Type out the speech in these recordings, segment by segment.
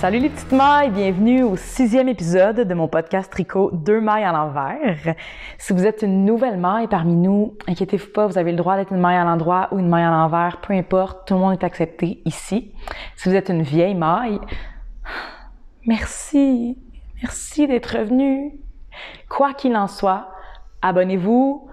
Salut les petites mailles, bienvenue au sixième épisode de mon podcast Tricot 2 mailles à l'envers. Si vous êtes une nouvelle maille parmi nous, inquiétez-vous pas, vous avez le droit d'être une maille à l'endroit ou une maille à l'envers, peu importe, tout le monde est accepté ici. Si vous êtes une vieille maille, merci, merci d'être venu! Quoi qu'il en soit, abonnez-vous,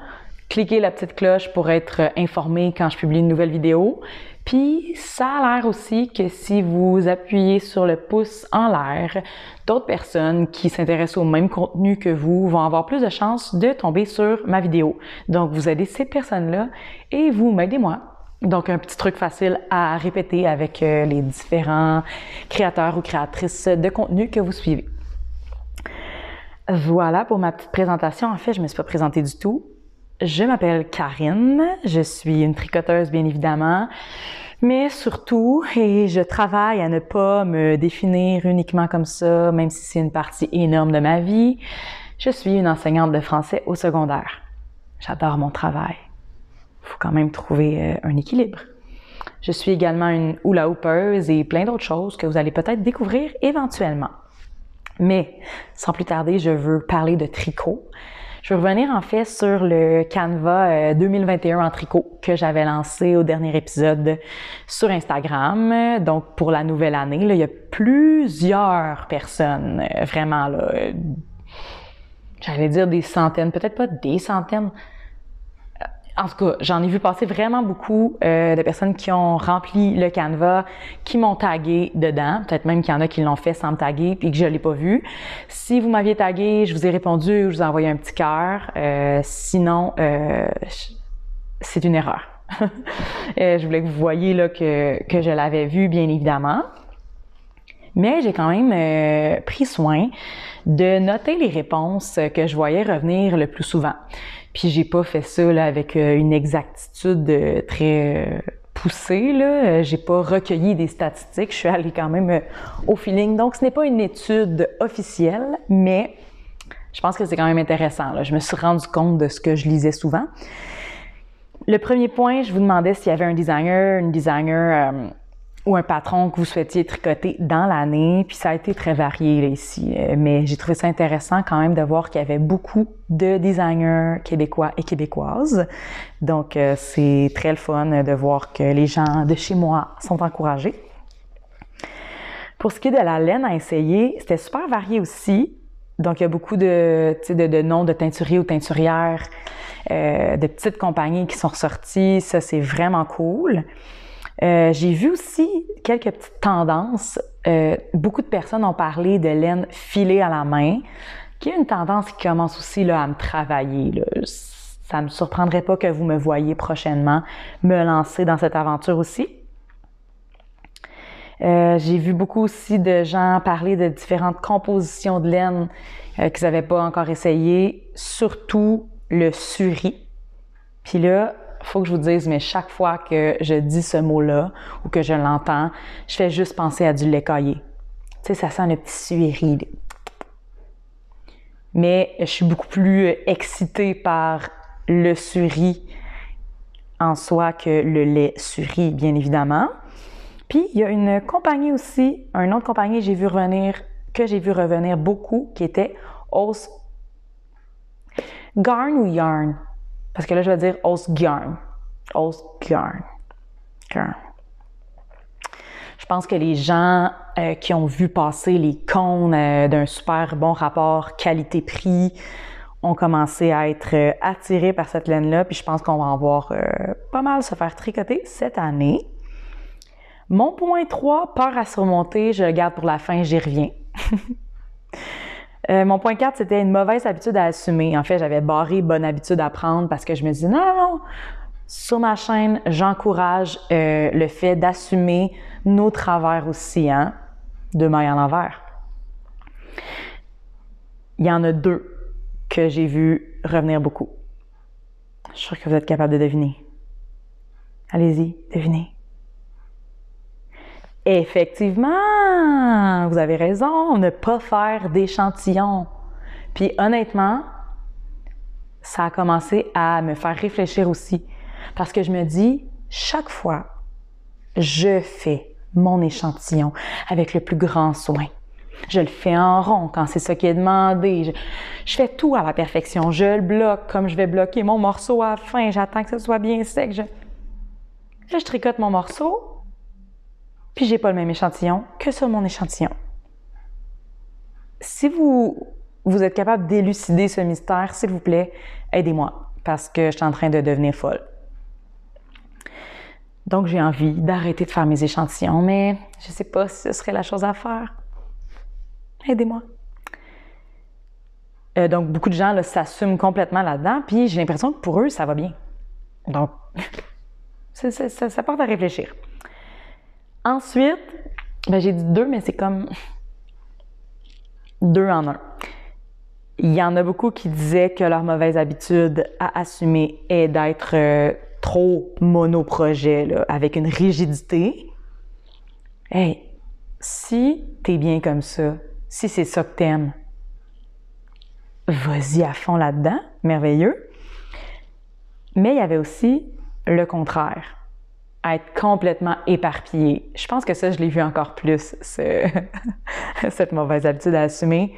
cliquez la petite cloche pour être informé quand je publie une nouvelle vidéo. Puis ça a l'air aussi que si vous appuyez sur le pouce en l'air, d'autres personnes qui s'intéressent au même contenu que vous vont avoir plus de chances de tomber sur ma vidéo. Donc vous aidez ces personnes-là et vous m'aidez moi. Donc un petit truc facile à répéter avec euh, les différents créateurs ou créatrices de contenu que vous suivez. Voilà pour ma petite présentation. En fait, je ne me suis pas présentée du tout. Je m'appelle Karine, je suis une tricoteuse bien évidemment. Mais surtout, et je travaille à ne pas me définir uniquement comme ça, même si c'est une partie énorme de ma vie, je suis une enseignante de français au secondaire. J'adore mon travail. Il faut quand même trouver euh, un équilibre. Je suis également une hula hoopeuse et plein d'autres choses que vous allez peut-être découvrir éventuellement. Mais sans plus tarder, je veux parler de tricot je vais revenir en fait sur le Canva 2021 euh, en tricot que j'avais lancé au dernier épisode sur Instagram. Donc pour la nouvelle année, il y a plusieurs personnes, euh, vraiment là, euh, j'allais dire des centaines, peut-être pas des centaines, en tout cas, j'en ai vu passer vraiment beaucoup euh, de personnes qui ont rempli le canevas, qui m'ont tagué dedans. Peut-être même qu'il y en a qui l'ont fait sans me taguer et que je ne l'ai pas vu. Si vous m'aviez tagué, je vous ai répondu, je vous ai envoyé un petit cœur. Euh, sinon, euh, c'est une erreur. je voulais que vous voyiez là, que, que je l'avais vu, bien évidemment. Mais j'ai quand même pris soin de noter les réponses que je voyais revenir le plus souvent. Puis j'ai pas fait ça avec euh, une exactitude euh, très euh, poussée. J'ai pas recueilli des statistiques. Je suis allée quand même au feeling. Donc ce n'est pas une étude officielle, mais je pense que c'est quand même intéressant. Je me suis rendu compte de ce que je lisais souvent. Le premier point, je vous demandais s'il y avait un designer, une designer ou un patron que vous souhaitiez tricoter dans l'année. Puis ça a été très varié là, ici, euh, mais j'ai trouvé ça intéressant quand même de voir qu'il y avait beaucoup de designers québécois et québécoises. Donc euh, c'est très le fun de voir que les gens de chez moi sont encouragés. Pour ce qui est de la laine à essayer, c'était super varié aussi. Donc, il y a beaucoup de, de, de noms de teinturiers ou teinturières, euh, de petites compagnies qui sont ressorties. Ça, c'est vraiment cool. Euh, j'ai vu aussi quelques petites tendances. Euh, beaucoup de personnes ont parlé de laine filée à la main, qui est une tendance qui commence aussi là, à me travailler. Ça ne me surprendrait pas que vous me voyiez prochainement me lancer dans cette aventure aussi. Euh, j'ai vu beaucoup aussi de gens parler de différentes compositions de laine qu'ils n'avaient pas encore essayées, surtout le suri. Puis là, faut que je vous dise, mais chaque fois que je dis ce mot-là ou que je l'entends, je fais juste penser à du lait caillé. Tu sais, ça sent le petit suéri. Mais je suis beaucoup plus euh, excitée par le suri en soi que le lait suri, bien évidemment. Puis il y a une compagnie aussi, un autre compagnie j'ai vu revenir, que j'ai vu revenir beaucoup, qui était Os Garn ou Yarn. Parce que là, je vais dire Os Garn. Je pense que les gens euh, qui ont vu passer les cônes euh, d'un super bon rapport qualité-prix ont commencé à être euh, attirés par cette laine-là, puis je pense qu'on va en voir pas mal se faire tricoter cette année. Mon point 3, peur à se remonter », je le garde pour la fin, j'y reviens. Euh, mon point 4, c'était une mauvaise habitude à assumer. En fait, j'avais barré bonne habitude à prendre parce que je me disais non, non, non. Sur ma chaîne, j'encourage euh, le fait d'assumer nos travers aussi, hein, de mailles en envers Il y en a deux que j'ai vu revenir beaucoup. Je suis sûre que vous êtes capable de deviner. Allez-y, devinez. Effectivement, vous avez raison, ne pas faire d'échantillon. » Puis honnêtement, ça a commencé à me faire réfléchir aussi. Parce que je me dis, chaque fois, je fais mon échantillon avec le plus grand soin. Je le fais en rond quand c'est ce qui est demandé. Je, fais tout à la perfection. Je le bloque comme je vais bloquer mon morceau à la fin. J'attends que ce soit bien sec. je tricote mon morceau puis j'ai pas le même échantillon que sur mon échantillon. Si vous, vous êtes capable d'élucider ce mystère, s'il vous plaît, aidez-moi, parce que je suis en train de devenir folle. Donc, j'ai envie d'arrêter de faire mes échantillons, mais je sais pas si ce serait la chose à faire. Aidez-moi. Euh, donc, beaucoup de gens s'assument complètement là-dedans, puis j'ai l'impression que pour eux, ça va bien. Donc, ça porte à réfléchir. Ensuite, ben j'ai dit deux, mais c'est comme deux en un. Il y en a beaucoup qui disaient que leur mauvaise habitude à assumer est d'être euh, trop monoprojet, avec une rigidité. Hey, si t'es bien comme ça, si c'est ça que t'aimes, vas-y à fond là-dedans, merveilleux. Mais il y avait aussi le contraire être complètement éparpillé. Je pense que ça, je l'ai vu encore plus, cette mauvaise habitude à assumer.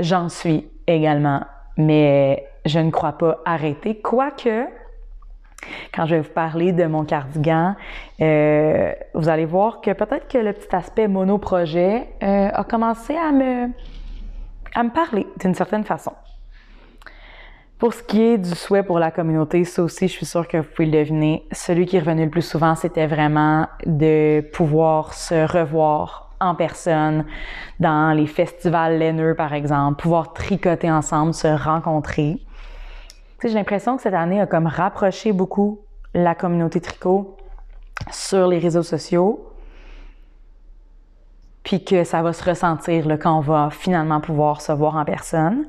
J'en suis également, mais je ne crois pas arrêter, quoique quand je vais vous parler de mon cardigan, euh, vous allez voir que peut-être que le petit aspect monoprojet euh, a commencé à me, à me parler d'une certaine façon. Pour ce qui est du souhait pour la communauté, ça aussi, je suis sûre que vous pouvez le deviner. Celui qui revenait le plus souvent, c'était vraiment de pouvoir se revoir en personne dans les festivals laineux, par exemple, pouvoir tricoter ensemble, se rencontrer. J'ai l'impression que cette année a comme rapproché beaucoup la communauté tricot sur les réseaux sociaux, puis que ça va se ressentir là, quand on va finalement pouvoir se voir en personne.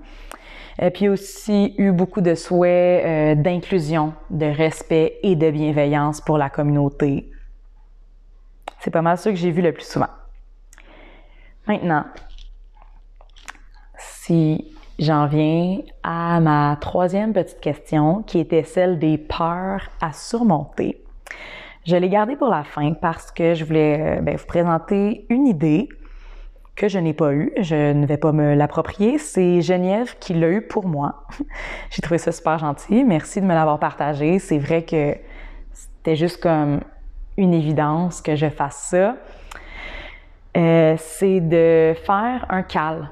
Et euh, puis aussi eu beaucoup de souhaits euh, d'inclusion, de respect et de bienveillance pour la communauté. C'est pas mal ce que j'ai vu le plus souvent. Maintenant, si j'en viens à ma troisième petite question qui était celle des peurs à surmonter. Je l'ai gardée pour la fin parce que je voulais euh, ben, vous présenter une idée que je n'ai pas eu, je ne vais pas me l'approprier. C'est Geneviève qui l'a eu pour moi. J'ai trouvé ça super gentil. Merci de me l'avoir partagé. C'est vrai que c'était juste comme une évidence que je fasse ça. Euh, c'est de faire un cal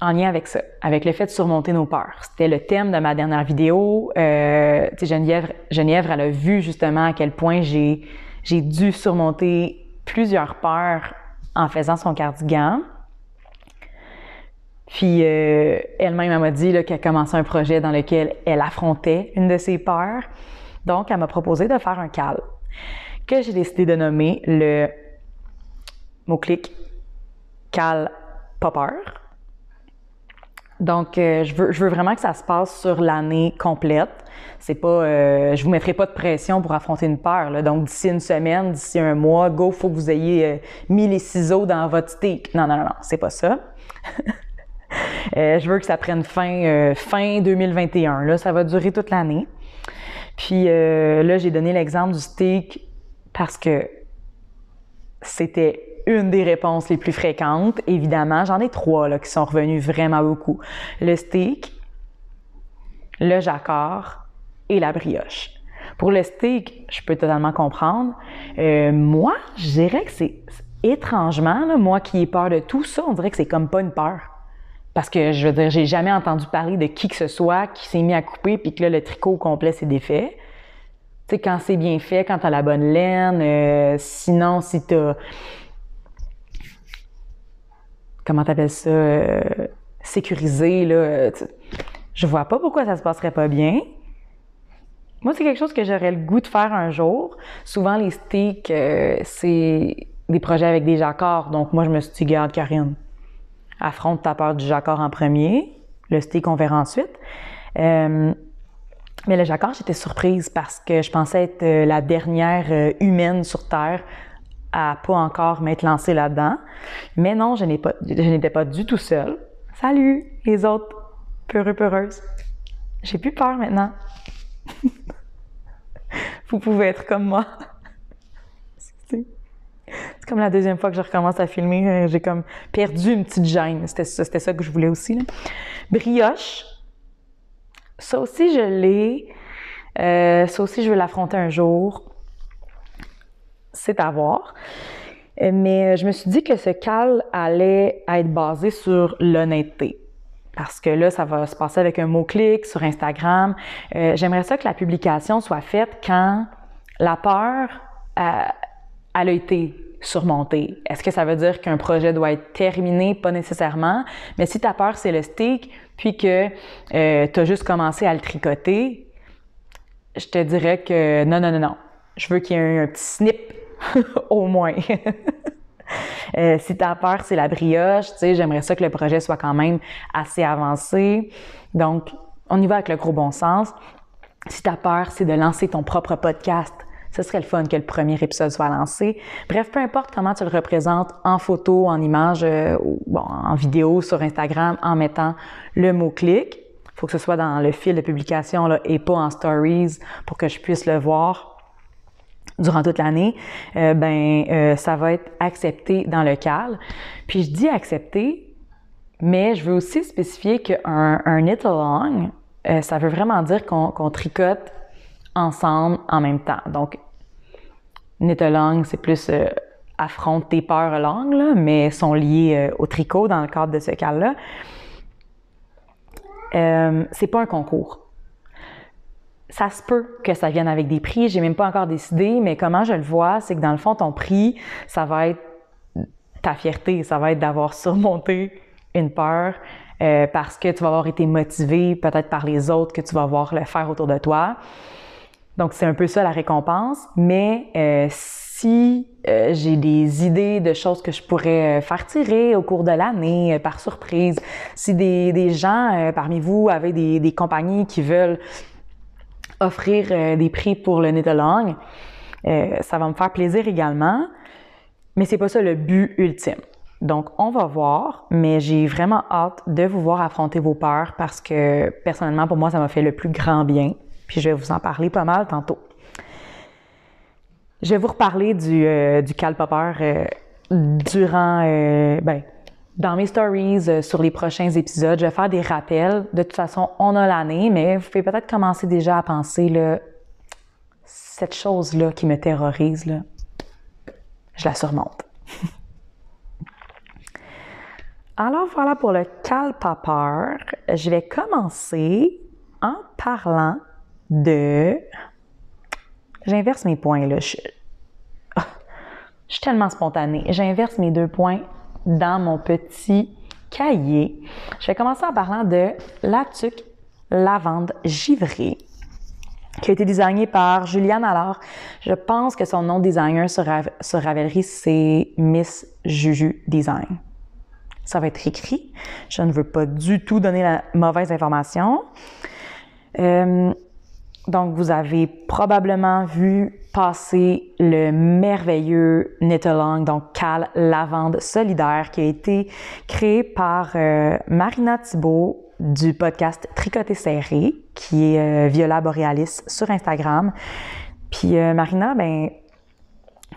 en lien avec ça, avec le fait de surmonter nos peurs. C'était le thème de ma dernière vidéo. Euh, Geneviève, Geneviève, elle a vu justement à quel point j'ai dû surmonter plusieurs peurs en faisant son cardigan. Puis euh, elle-même, m'a dit qu'elle commençait un projet dans lequel elle affrontait une de ses peurs. Donc, elle m'a proposé de faire un cal que j'ai décidé de nommer le mot-clic cal Popper donc, euh, je, veux, je veux vraiment que ça se passe sur l'année complète. C'est pas, euh, je vous mettrai pas de pression pour affronter une peur. Donc, d'ici une semaine, d'ici un mois, go, faut que vous ayez euh, mis les ciseaux dans votre steak. Non, non, non, c'est pas ça. je veux que ça prenne fin fin 2021. Là, ça va durer toute l'année. Puis là, j'ai donné l'exemple du steak parce que c'était une des réponses les plus fréquentes. Évidemment, j'en ai trois là, qui sont revenus vraiment beaucoup. Le steak, le jacquard et la brioche. Pour le steak, je peux totalement comprendre. Euh, moi, je dirais que c'est étrangement, moi qui ai peur de tout ça, on dirait que c'est comme pas une peur. Parce que je veux dire, j'ai jamais entendu parler de qui que ce soit qui s'est mis à couper puis que là, le tricot au complet s'est défait. Tu sais, quand c'est bien fait, quand t'as la bonne laine, euh, sinon, si t'as comment t'appelles ça, euh, sécurisé, là. Euh, je vois pas pourquoi ça se passerait pas bien. Moi, c'est quelque chose que j'aurais le goût de faire un jour. Souvent, les sticks, euh, c'est des projets avec des jacquards. Donc, moi, je me suis dit, garde, Karine, affronte ta peur du jacquard en premier. Le stick, on verra ensuite. mais le jacquard, j'étais surprise parce que je pensais être la dernière humaine sur Terre à pas encore m'être lancée là-dedans. Mais non, je n'étais pas, pas du tout seule. Salut les autres peureux, peureuses. J'ai plus peur maintenant. Vous pouvez être comme moi. C'est comme la deuxième fois que je recommence à filmer, euh, j'ai comme perdu une petite gêne. C'était ça, que je voulais aussi. Brioche. Ça aussi, je l'ai. Euh, ça aussi, je veux l'affronter un jour c'est à voir. Euh, mais euh, je me suis dit que ce cal allait être basé sur l'honnêteté. Parce que là, ça va se passer avec un mot-clic sur Instagram. Euh, j'aimerais ça que la publication soit faite quand la peur, a, été surmontée. Est-ce que ça veut dire qu'un projet doit être terminé? Pas nécessairement. Mais si ta peur, c'est le stick, puis que tu as juste commencé à le tricoter, je te dirais que non, non, non, non je veux qu'il y ait un, petit snip au moins. Euh, si t'as peur, c'est la brioche, tu sais, j'aimerais ça que le projet soit quand même assez avancé. Donc, on y va avec le gros bon sens. Si t'as peur, c'est de lancer ton propre podcast, ce serait le fun que le premier épisode soit lancé. Bref, peu importe comment tu le représentes, en photo, en image, euh, ou, en vidéo, sur Instagram, en mettant le mot-clic. Il faut que ce soit dans le fil de publication là, et pas en stories pour que je puisse le voir durant toute l'année, euh, ben euh, ça va être accepté dans le CAL. Puis je dis accepté, mais je veux aussi spécifier qu'un un knit along, euh, ça veut vraiment dire qu'on tricote ensemble en même temps. Donc knit along, c'est plus affronte tes peurs langues, là, mais sont liés au tricot dans le cadre de ce CAL-là. c'est pas un concours ça se peut que ça vienne avec des prix. J'ai même pas encore décidé, mais comment je le vois, c'est que dans le fond, ton prix, ça va être ta fierté, ça va être d'avoir surmonté une peur euh, parce que tu vas avoir été motivé peut-être par les autres que tu vas voir le faire autour de toi. Donc c'est un peu ça la récompense, mais euh, si euh, j'ai des idées de choses que je pourrais faire tirer au cours de l'année par surprise, si des, des gens parmi vous avaient des, des compagnies qui veulent offrir euh, des prix pour le nez euh, ça va me faire plaisir également, mais c'est pas ça le but ultime. Donc, on va voir, mais j'ai vraiment hâte de vous voir affronter vos peurs parce que personnellement, pour moi, ça m'a fait le plus grand bien. Puis je vais vous en parler pas mal tantôt. Je vais vous reparler du, euh, du euh, durant, ben, dans mes stories euh, sur les prochains épisodes, je vais faire des rappels. De toute façon, on a l'année, mais vous pouvez peut-être commencer déjà à penser là, cette chose-là qui me terrorise, là, je la surmonte. Alors voilà pour le calpe-à-peur. Je vais commencer en parlant de... J'inverse mes points, là. je suis tellement spontanée. J'inverse mes deux points dans mon petit cahier. Je vais commencer en parlant de la tuque lavande givrée qui a été designé par Juliane Alors, Je pense que son nom designer sur, Ravelry, c'est Miss Juju Design. Ça va être écrit. Je ne veux pas du tout donner la mauvaise information. Euh, donc, vous avez probablement vu passer le merveilleux Nettelang, donc Cal Lavande Solidaire, qui a été créé par euh, Marina Thibault du podcast Tricoté Serré, qui est euh, Viola Borealis sur Instagram. Puis euh, Marina, ben,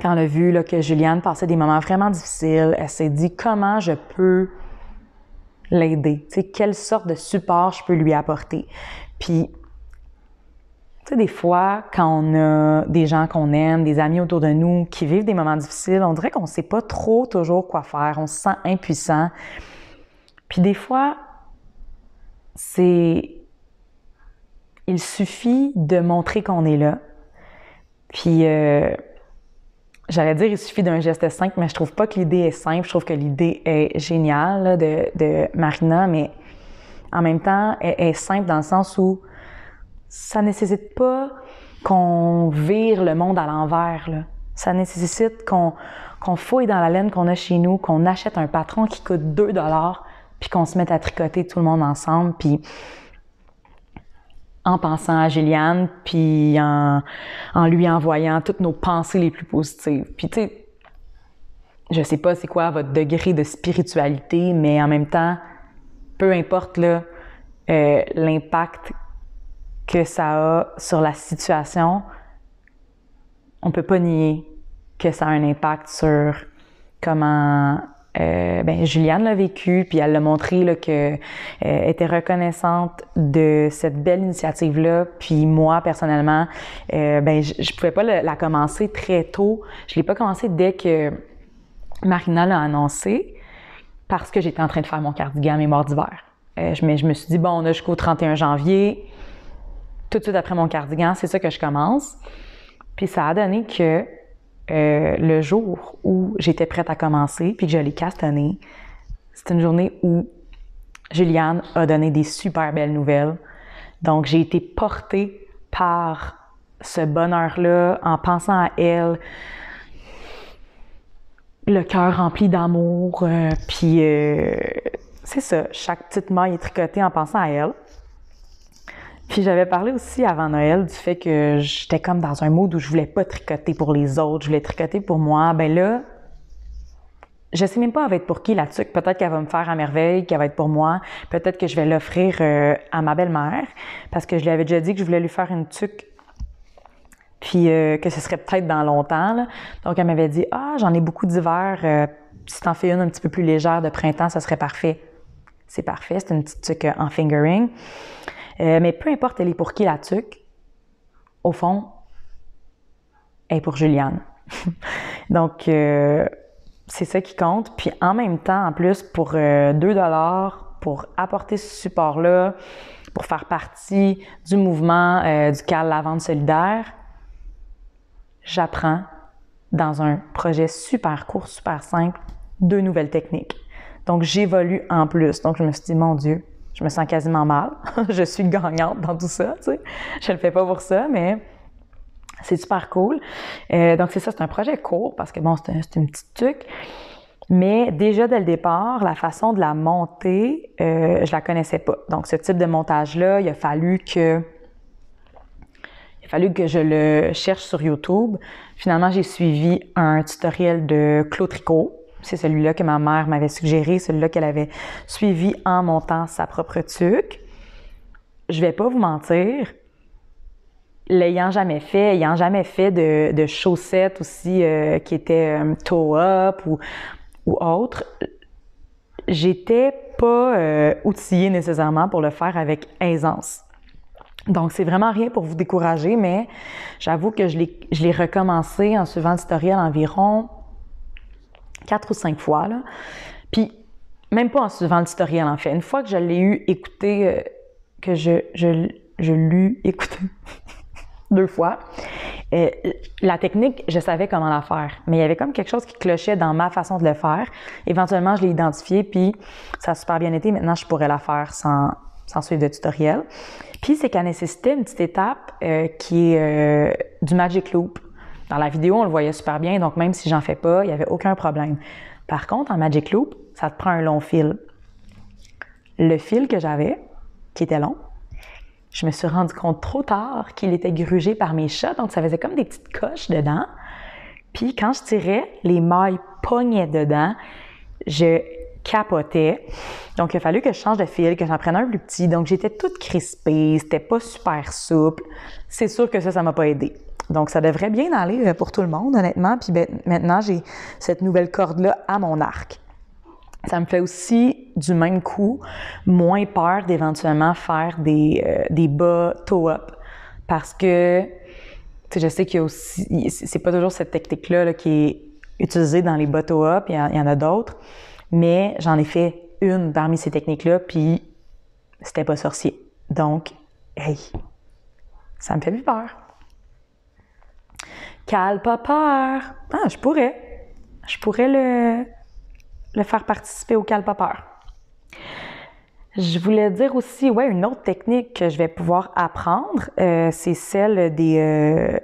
quand elle a vu là, que Juliane passait des moments vraiment difficiles, elle s'est dit comment je peux l'aider, quelle sorte de support je peux lui apporter. Puis des fois, quand on a des gens qu'on aime, des amis autour de nous qui vivent des moments difficiles, on dirait qu'on ne sait pas trop toujours quoi faire, on se sent impuissant. Puis des fois, c'est... Il suffit de montrer qu'on est là. Puis, euh, j'allais dire, il suffit d'un geste simple, mais je trouve pas que l'idée est simple. Je trouve que l'idée est géniale de, de Marina, mais en même temps, elle est simple dans le sens où ça nécessite pas qu'on vire le monde à l'envers. Ça nécessite qu'on fouille dans la laine qu'on a chez nous, qu'on achète un patron qui coûte 2 dollars, puis qu'on se mette à tricoter tout le monde ensemble, puis en pensant à Juliane, puis en, lui envoyant toutes nos pensées les plus positives. Puis tu sais, je sais pas c'est quoi votre degré de spiritualité, mais en même temps, peu importe euh, l'impact que ça a sur la situation, on peut pas nier que ça a un impact sur comment euh, ben, Juliane l'a vécu, puis elle l'a montré là, que euh, était reconnaissante de cette belle initiative là. Puis moi personnellement, euh, ben, je, ne pouvais pas la, commencer très tôt. Je l'ai pas commencé dès que Marina l'a annoncé parce que j'étais en train de faire mon cardigan mémoire d'hiver. Euh, mais je me suis dit bon, on a jusqu'au 31 janvier tout de suite après mon cardigan, c'est ça que je commence. Puis ça a donné que euh, le jour où j'étais prête à commencer, puis que j'allais castonner, c'était c'est une journée où Juliane a donné des super belles nouvelles. Donc j'ai été portée par ce bonheur-là en pensant à elle, le cœur rempli d'amour, euh, puis euh, c'est ça, chaque petite maille est tricotée en pensant à elle. Puis j'avais parlé aussi avant Noël du fait que j'étais comme dans un mood où je voulais pas tricoter pour les autres, je voulais tricoter pour moi. Ben là, je sais même pas elle va être pour qui la tuque. Peut-être qu'elle va me faire à merveille, qu'elle va être pour moi. Peut-être que je vais l'offrir euh, à ma belle-mère parce que je lui avais déjà dit que je voulais lui faire une tuque puis euh, que ce serait peut-être dans longtemps. Donc, elle m'avait dit « Ah, j'en ai beaucoup d'hiver. Euh, si t'en fais une un petit peu plus légère de printemps, ça serait parfait. » C'est parfait. C'est une petite tuque en fingering. Euh, mais peu importe elle est pour qui la tuque, au fond, elle est pour Juliane. Donc, euh, c'est ça qui compte. Puis en même temps, en plus, pour 2 euh, dollars, pour apporter ce support-là, pour faire partie du mouvement du CAL La Vente Solidaire, j'apprends dans un projet super court, super simple, deux nouvelles techniques. Donc, j'évolue en plus. Donc, je me suis dit, mon Dieu, je me sens quasiment mal. je suis gagnante dans tout ça, tu sais. Je le fais pas pour ça, mais c'est super cool. Euh, donc, c'est ça, c'est un projet court parce que, bon, c'est une petite truc. Mais déjà dès le départ, la façon de la monter, je euh, je la connaissais pas. Donc, ce type de montage-là, il a fallu que il a fallu que je le cherche sur YouTube. Finalement, j'ai suivi un tutoriel de Claude Tricot, c'est celui-là que ma mère m'avait suggéré, celui-là qu'elle avait suivi en montant sa propre tuque. Je vais pas vous mentir, l'ayant jamais fait, ayant jamais fait de, chaussettes aussi euh, qui étaient euh, toe-up ou, ou autre, j'étais pas euh, outillée nécessairement pour le faire avec aisance. Donc, c'est vraiment rien pour vous décourager, mais j'avoue que je l'ai recommencé en suivant le tutoriel environ quatre ou cinq fois. Là. Puis, même pas en suivant le tutoriel, en fait. Une fois que je l'ai eu écouté, euh, que je, je, je écouté deux fois, euh, la technique, je savais comment la faire. Mais il y avait comme quelque chose qui clochait dans ma façon de le faire. Éventuellement, je l'ai identifié, puis ça a super bien été. Maintenant, je pourrais la faire sans, sans suivre de tutoriel. Puis, c'est qu'elle nécessitait une petite étape euh, qui est du magic loop. Dans la vidéo, on le voyait super bien, donc même si j'en fais pas, il n'y avait aucun problème. Par contre, en Magic Loop, ça te prend un long fil. Le fil que j'avais, qui était long, je me suis rendu compte trop tard qu'il était grugé par mes chats, donc ça faisait comme des petites coches dedans. Puis quand je tirais, les mailles pognaient dedans. Je capotait. Donc, il a fallu que je change de fil, que j'en prenne un plus petit. Donc, j'étais toute crispée, c'était pas super souple. C'est sûr que ça, ça m'a pas aidé. Donc, ça devrait bien aller euh, pour tout le monde, honnêtement. Puis ben, maintenant, j'ai cette nouvelle corde-là à mon arc. Ça me fait aussi, du même coup, moins peur d'éventuellement faire des, euh, des bas toe-up. Parce que, je sais que y a aussi, c'est pas toujours cette technique-là là, qui est utilisée dans les bas toe-up, il y en a d'autres. Mais j'en ai fait une parmi ces techniques-là, puis c'était pas sorcier. Donc, hey, ça me fait plus peur. calpe peur. Ah, je pourrais. Je pourrais le, le faire participer au calpe Je voulais dire aussi, ouais, une autre technique que je vais pouvoir apprendre, euh, c'est celle des, euh,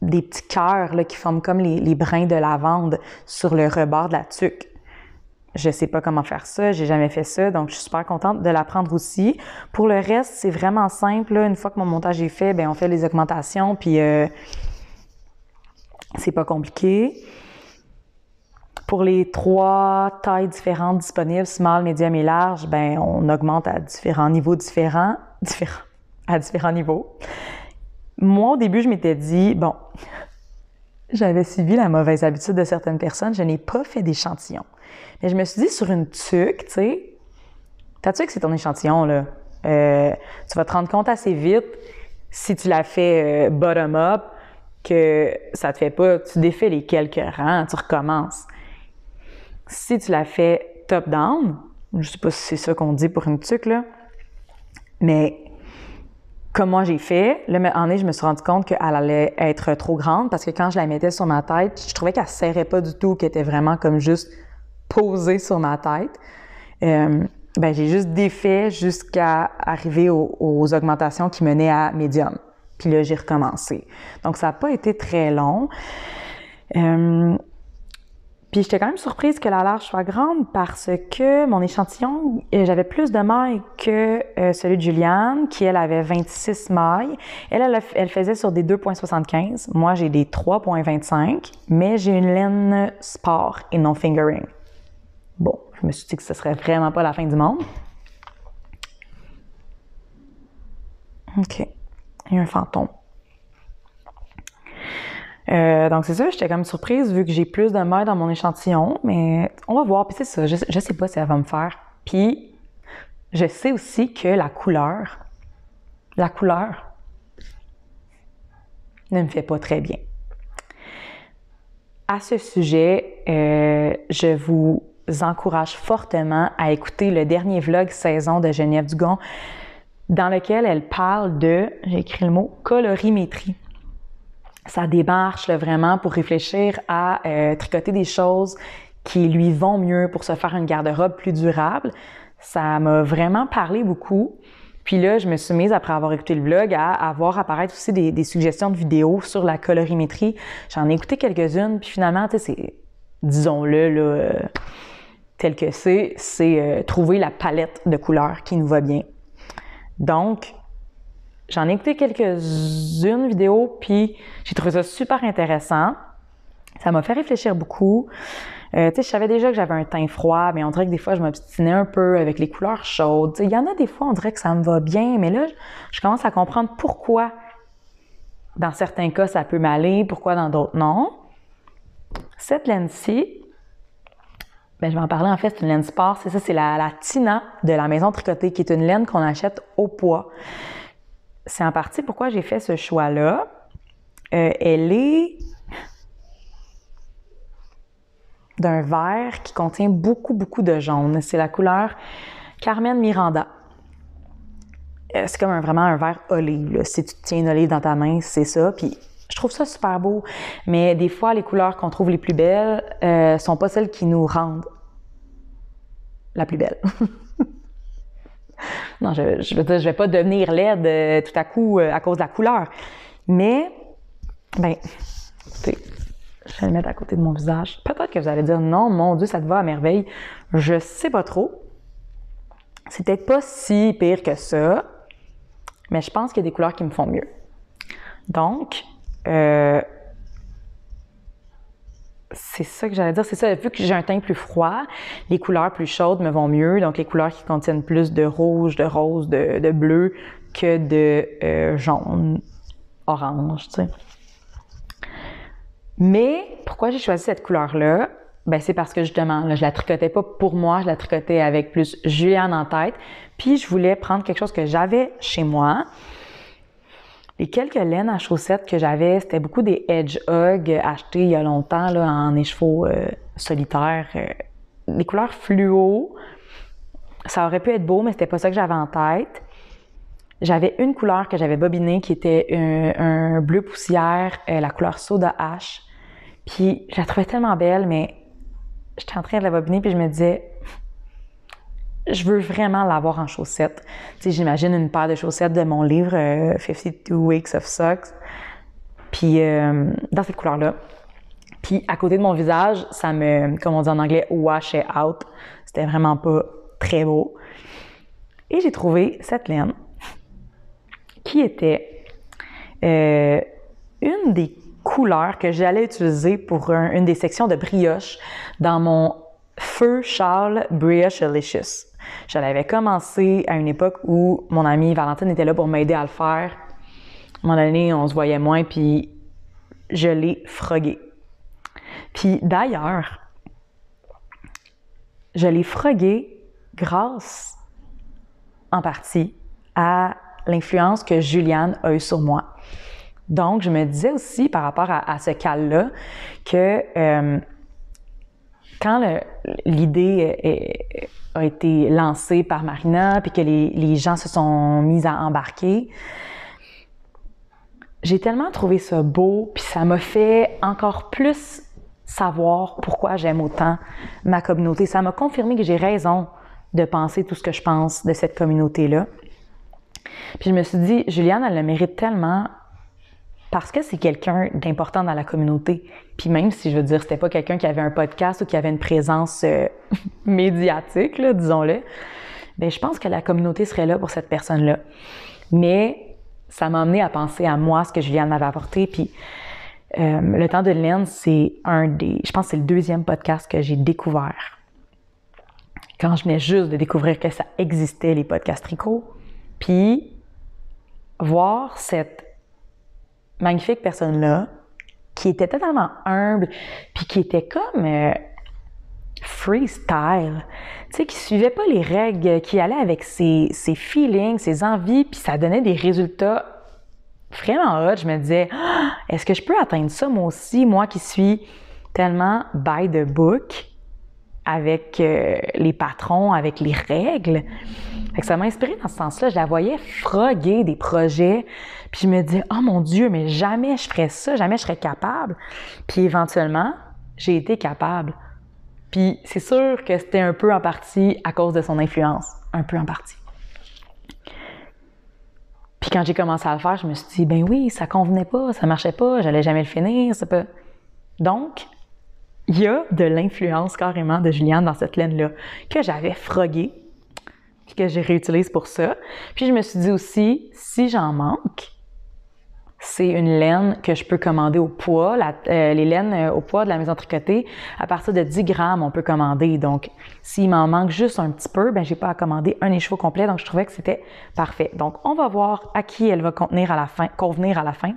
des petits cœurs qui forment comme les, les brins de lavande sur le rebord de la tuque je sais pas comment faire ça, j'ai jamais fait ça, donc je suis super contente de l'apprendre aussi. Pour le reste, c'est vraiment simple. Une fois que mon montage est fait, ben on fait les augmentations, puis euh, c'est pas compliqué. Pour les trois tailles différentes disponibles, small, medium et large, ben on augmente à différents niveaux différents, différents à différents niveaux. Moi, au début, je m'étais dit, bon, j'avais suivi la mauvaise habitude de certaines personnes, je n'ai pas fait d'échantillon. Mais je me suis dit, sur une tuque, tu sais, ta que c'est ton échantillon, là. Euh, tu vas te rendre compte assez vite si tu la fais euh, bottom-up que ça te fait pas, tu défais les quelques rangs, tu recommences. Si tu la fais top-down, je sais pas si c'est ça qu'on dit pour une tuque, là, mais comment j'ai fait. Là, en année, je me suis rendu compte qu'elle allait être trop grande parce que quand je la mettais sur ma tête, je trouvais qu'elle serrait pas du tout, qu'elle était vraiment comme juste posée sur ma tête. Euh, ben, j'ai juste défait jusqu'à arriver aux, augmentations qui menaient à médium. Puis là, j'ai recommencé. Donc, ça n'a pas été très long. Euh, puis j'étais quand même surprise que la large soit grande parce que mon échantillon, euh, j'avais plus de mailles que euh, celui de Juliane, qui elle avait 26 mailles. Elle, elle, faisait sur des 2,75. Moi, j'ai des 3,25, mais j'ai une laine sport et non fingering. Bon, je me suis dit que ce serait vraiment pas la fin du monde. OK. Il y a un fantôme. Euh, donc c'est ça, j'étais comme surprise vu que j'ai plus de mœurs dans mon échantillon, mais on va voir. Puis c'est ça, je, ne sais pas si elle va me faire. Puis je sais aussi que la couleur, la couleur ne me fait pas très bien. À ce sujet, euh, je vous encourage fortement à écouter le dernier vlog saison de Geneviève Dugon dans lequel elle parle de, j'ai écrit le mot, colorimétrie. Ça démarche vraiment pour réfléchir à euh, tricoter des choses qui lui vont mieux pour se faire une garde-robe plus durable. Ça m'a vraiment parlé beaucoup. Puis là, je me suis mise, après avoir écouté le blog, à, voir apparaître aussi des, suggestions de vidéos sur la colorimétrie. J'en ai écouté quelques-unes, puis finalement, c'est, disons-le, euh, tel que c'est, c'est euh, trouver la palette de couleurs qui nous va bien. Donc, j'en ai écouté quelques-unes vidéos, puis j'ai trouvé ça super intéressant. Ça m'a fait réfléchir beaucoup. Euh, tu sais, je savais déjà que j'avais un teint froid, mais on dirait que des fois, je m'obstinais un peu avec les couleurs chaudes. Il y en a des fois, on dirait que ça me va bien, mais là, je commence à comprendre pourquoi, dans certains cas, ça peut m'aller, pourquoi dans d'autres, non. Cette laine-ci, ben, je vais en parler en fait, c'est une laine sport, c'est ça, c'est la Tina de la maison tricotée, qui est une laine qu'on achète au poids c'est en partie pourquoi j'ai fait ce choix-là. Euh, elle est d'un vert qui contient beaucoup, beaucoup de jaune. C'est la couleur Carmen Miranda. Euh, c'est comme vraiment un vert olive. Si tu tiens une olive dans ta main, c'est ça. Puis je trouve ça super beau. Mais des fois, les couleurs qu'on trouve les plus belles euh, sont pas celles qui nous rendent la plus belle. non, je, je, veux dire, je vais pas devenir laide euh, tout à coup euh, à cause de la couleur. Mais, ben, écoutez, je vais le mettre à côté de mon visage. Peut-être que vous allez dire non, mon Dieu, ça te va à merveille. Je sais pas trop. C'est peut-être pas si pire que ça, mais je pense qu'il y a des couleurs qui me font mieux. Donc, euh, c'est ça que j'allais dire. C'est ça, vu que j'ai un teint plus froid, les couleurs plus chaudes me vont mieux. Donc, les couleurs qui contiennent plus de rouge, de rose, de, bleu que de euh, jaune, orange, tu sais. Mais pourquoi j'ai choisi cette couleur-là? Ben, c'est parce que justement, demande je la tricotais pas pour moi, je la tricotais avec plus Juliane en tête. Puis, je voulais prendre quelque chose que j'avais chez moi, les quelques laines à chaussettes que j'avais, c'était beaucoup des hedgehogs achetés il y a longtemps en échevaux solitaire, euh, solitaires. Euh, des couleurs fluo. Ça aurait pu être beau, mais c'était pas ça que j'avais en tête. J'avais une couleur que j'avais bobinée qui était un, bleu poussière, euh, la couleur soda H. Puis je la trouvais tellement belle, mais j'étais en train de la bobiner puis je me disais je veux vraiment l'avoir en chaussettes. Tu j'imagine une paire de chaussettes de mon livre 52 euh, Weeks of Socks, puis euh, dans cette couleur-là. Puis à côté de mon visage, ça me, comme on dit en anglais, wash it out. C'était vraiment pas très beau. Et j'ai trouvé cette laine qui était euh, une des couleurs que j'allais utiliser pour une des sections de brioche dans mon Feu Charles Brioche Delicious. Je l'avais commencé à une époque où mon amie Valentine était là pour m'aider à le faire. À un moment donné, on se voyait moins, puis je l'ai frogué. Puis d'ailleurs, je l'ai frogué grâce en partie à l'influence que Juliane a eue sur moi. Donc, je me disais aussi par rapport à, ce cas-là que euh, quand l'idée est été lancé par Marina, puis que les, les gens se sont mis à embarquer. J'ai tellement trouvé ça beau, puis ça m'a fait encore plus savoir pourquoi j'aime autant ma communauté. Ça m'a confirmé que j'ai raison de penser tout ce que je pense de cette communauté-là. Puis je me suis dit, Juliane, elle le mérite tellement, parce que c'est quelqu'un d'important dans la communauté. Puis même si je veux dire, c'était pas quelqu'un qui avait un podcast ou qui avait une présence euh, médiatique, disons-le, ben je pense que la communauté serait là pour cette personne-là. Mais ça m'a amené à penser à moi, ce que Juliane m'avait apporté, puis euh, le temps de laine, c'est un des, je pense, c'est le deuxième podcast que j'ai découvert. Quand je venais juste de découvrir que ça existait les podcasts tricots, puis voir cette magnifique personne-là, qui était tellement humble, puis qui était comme euh, freestyle, tu sais, qui suivait pas les règles, qui allait avec ses, feelings, ses envies, puis ça donnait des résultats vraiment hot. Je me disais, ah, est-ce que je peux atteindre ça moi aussi, moi qui suis tellement by the book avec euh, les patrons, avec les règles? ça m'a inspiré dans ce sens-là. Je la voyais froguer des projets, puis je me disais, oh mon Dieu, mais jamais je ferais ça, jamais je serais capable. Puis éventuellement, j'ai été capable. Puis c'est sûr que c'était un peu en partie à cause de son influence, un peu en partie. Puis quand j'ai commencé à le faire, je me suis dit ben oui, ça convenait pas, ça marchait pas, j'allais jamais le finir, ça pas. Donc, il y a de l'influence carrément de Juliane dans cette laine-là que j'avais froguée que j'ai réutilise pour ça. Puis je me suis dit aussi, si j'en manque, c'est une laine que je peux commander au poids. Euh, les laines euh, au poids de la maison tricotée, à partir de 10 grammes, on peut commander. Donc, s'il m'en manque juste un petit peu, ben j'ai pas à commander un écheveau complet. Donc, je trouvais que c'était parfait. Donc, on va voir à qui elle va convenir à la fin.